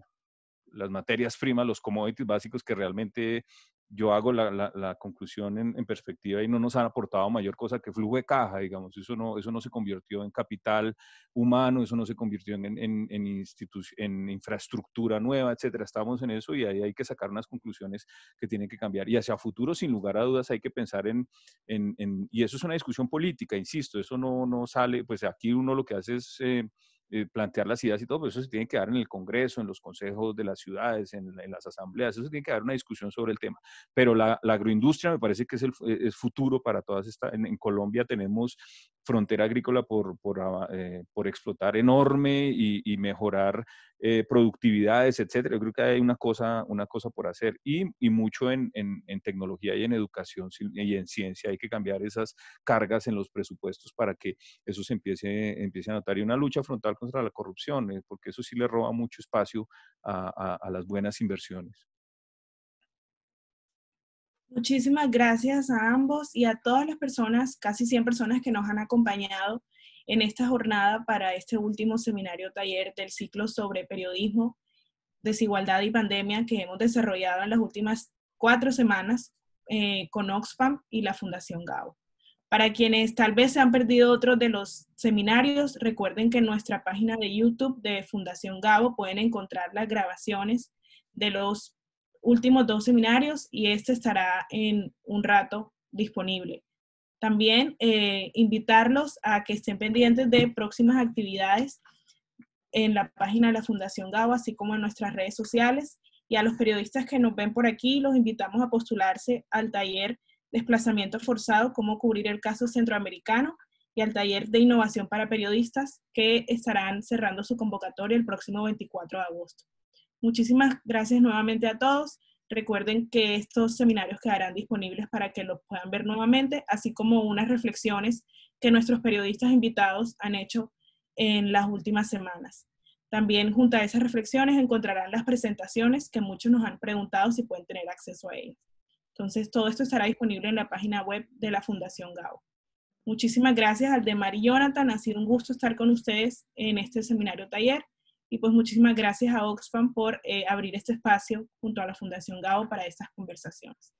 las materias primas, los commodities básicos que realmente yo hago la, la, conclusión en, perspectiva y no nos han aportado mayor cosa que flujo de caja, digamos, eso no, eso no se convirtió en capital humano, eso no se convirtió en, en, en, en infraestructura nueva, etcétera, estamos en eso y ahí hay que sacar unas conclusiones que tienen que cambiar y hacia futuro, sin lugar a dudas, hay que pensar en, y eso es una discusión política, insisto, eso no, no sale, pues aquí uno lo que hace es... Eh, eh, plantear las ideas y todo, pero pues eso se tiene que dar en el Congreso, en los consejos de las ciudades, en, las asambleas, eso se tiene que dar una discusión sobre el tema. Pero la, agroindustria me parece que es el futuro para todas estas, en, Colombia tenemos frontera agrícola por, por, ah, eh, explotar enorme y, mejorar eh, productividades, etcétera. Yo creo que hay una cosa, una cosa por hacer y, mucho en, tecnología y en educación y en ciencia. Hay que cambiar esas cargas en los presupuestos para que eso se empiece, empiece a notar. Y una lucha frontal contra la corrupción, eh, porque eso sí le roba mucho espacio a las buenas inversiones. Muchísimas gracias a ambos y a todas las personas, casi 100 personas que nos han acompañado en esta jornada para este último seminario taller del ciclo sobre periodismo, desigualdad y pandemia que hemos desarrollado en las últimas cuatro semanas eh, con Oxfam y la Fundación Gabo. Para quienes tal vez se han perdido otros de los seminarios, recuerden que en nuestra página de YouTube de Fundación Gabo pueden encontrar las grabaciones de los últimos dos seminarios y este estará en un rato disponible. También eh, invitarlos a que estén pendientes de próximas actividades en la página de la Fundación GAO, así como en nuestras redes sociales. Y a los periodistas que nos ven por aquí, los invitamos a postularse al taller Desplazamiento Forzado, cómo cubrir el caso centroamericano, y al taller de innovación para periodistas, que estarán cerrando su convocatoria el próximo 24 de agosto. Muchísimas gracias nuevamente a todos. Recuerden que estos seminarios quedarán disponibles para que los puedan ver nuevamente, así como unas reflexiones que nuestros periodistas invitados han hecho en las últimas semanas. También junto a esas reflexiones encontrarán las presentaciones que muchos nos han preguntado si pueden tener acceso a ellas. Entonces, todo esto estará disponible en la página web de la Fundación GAO. Muchísimas gracias al de Mari Jonathan. Ha sido un gusto estar con ustedes en este seminario taller. Y pues muchísimas gracias a Oxfam por eh, abrir este espacio junto a la Fundación GAO para estas conversaciones.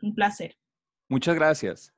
Un placer. Muchas gracias.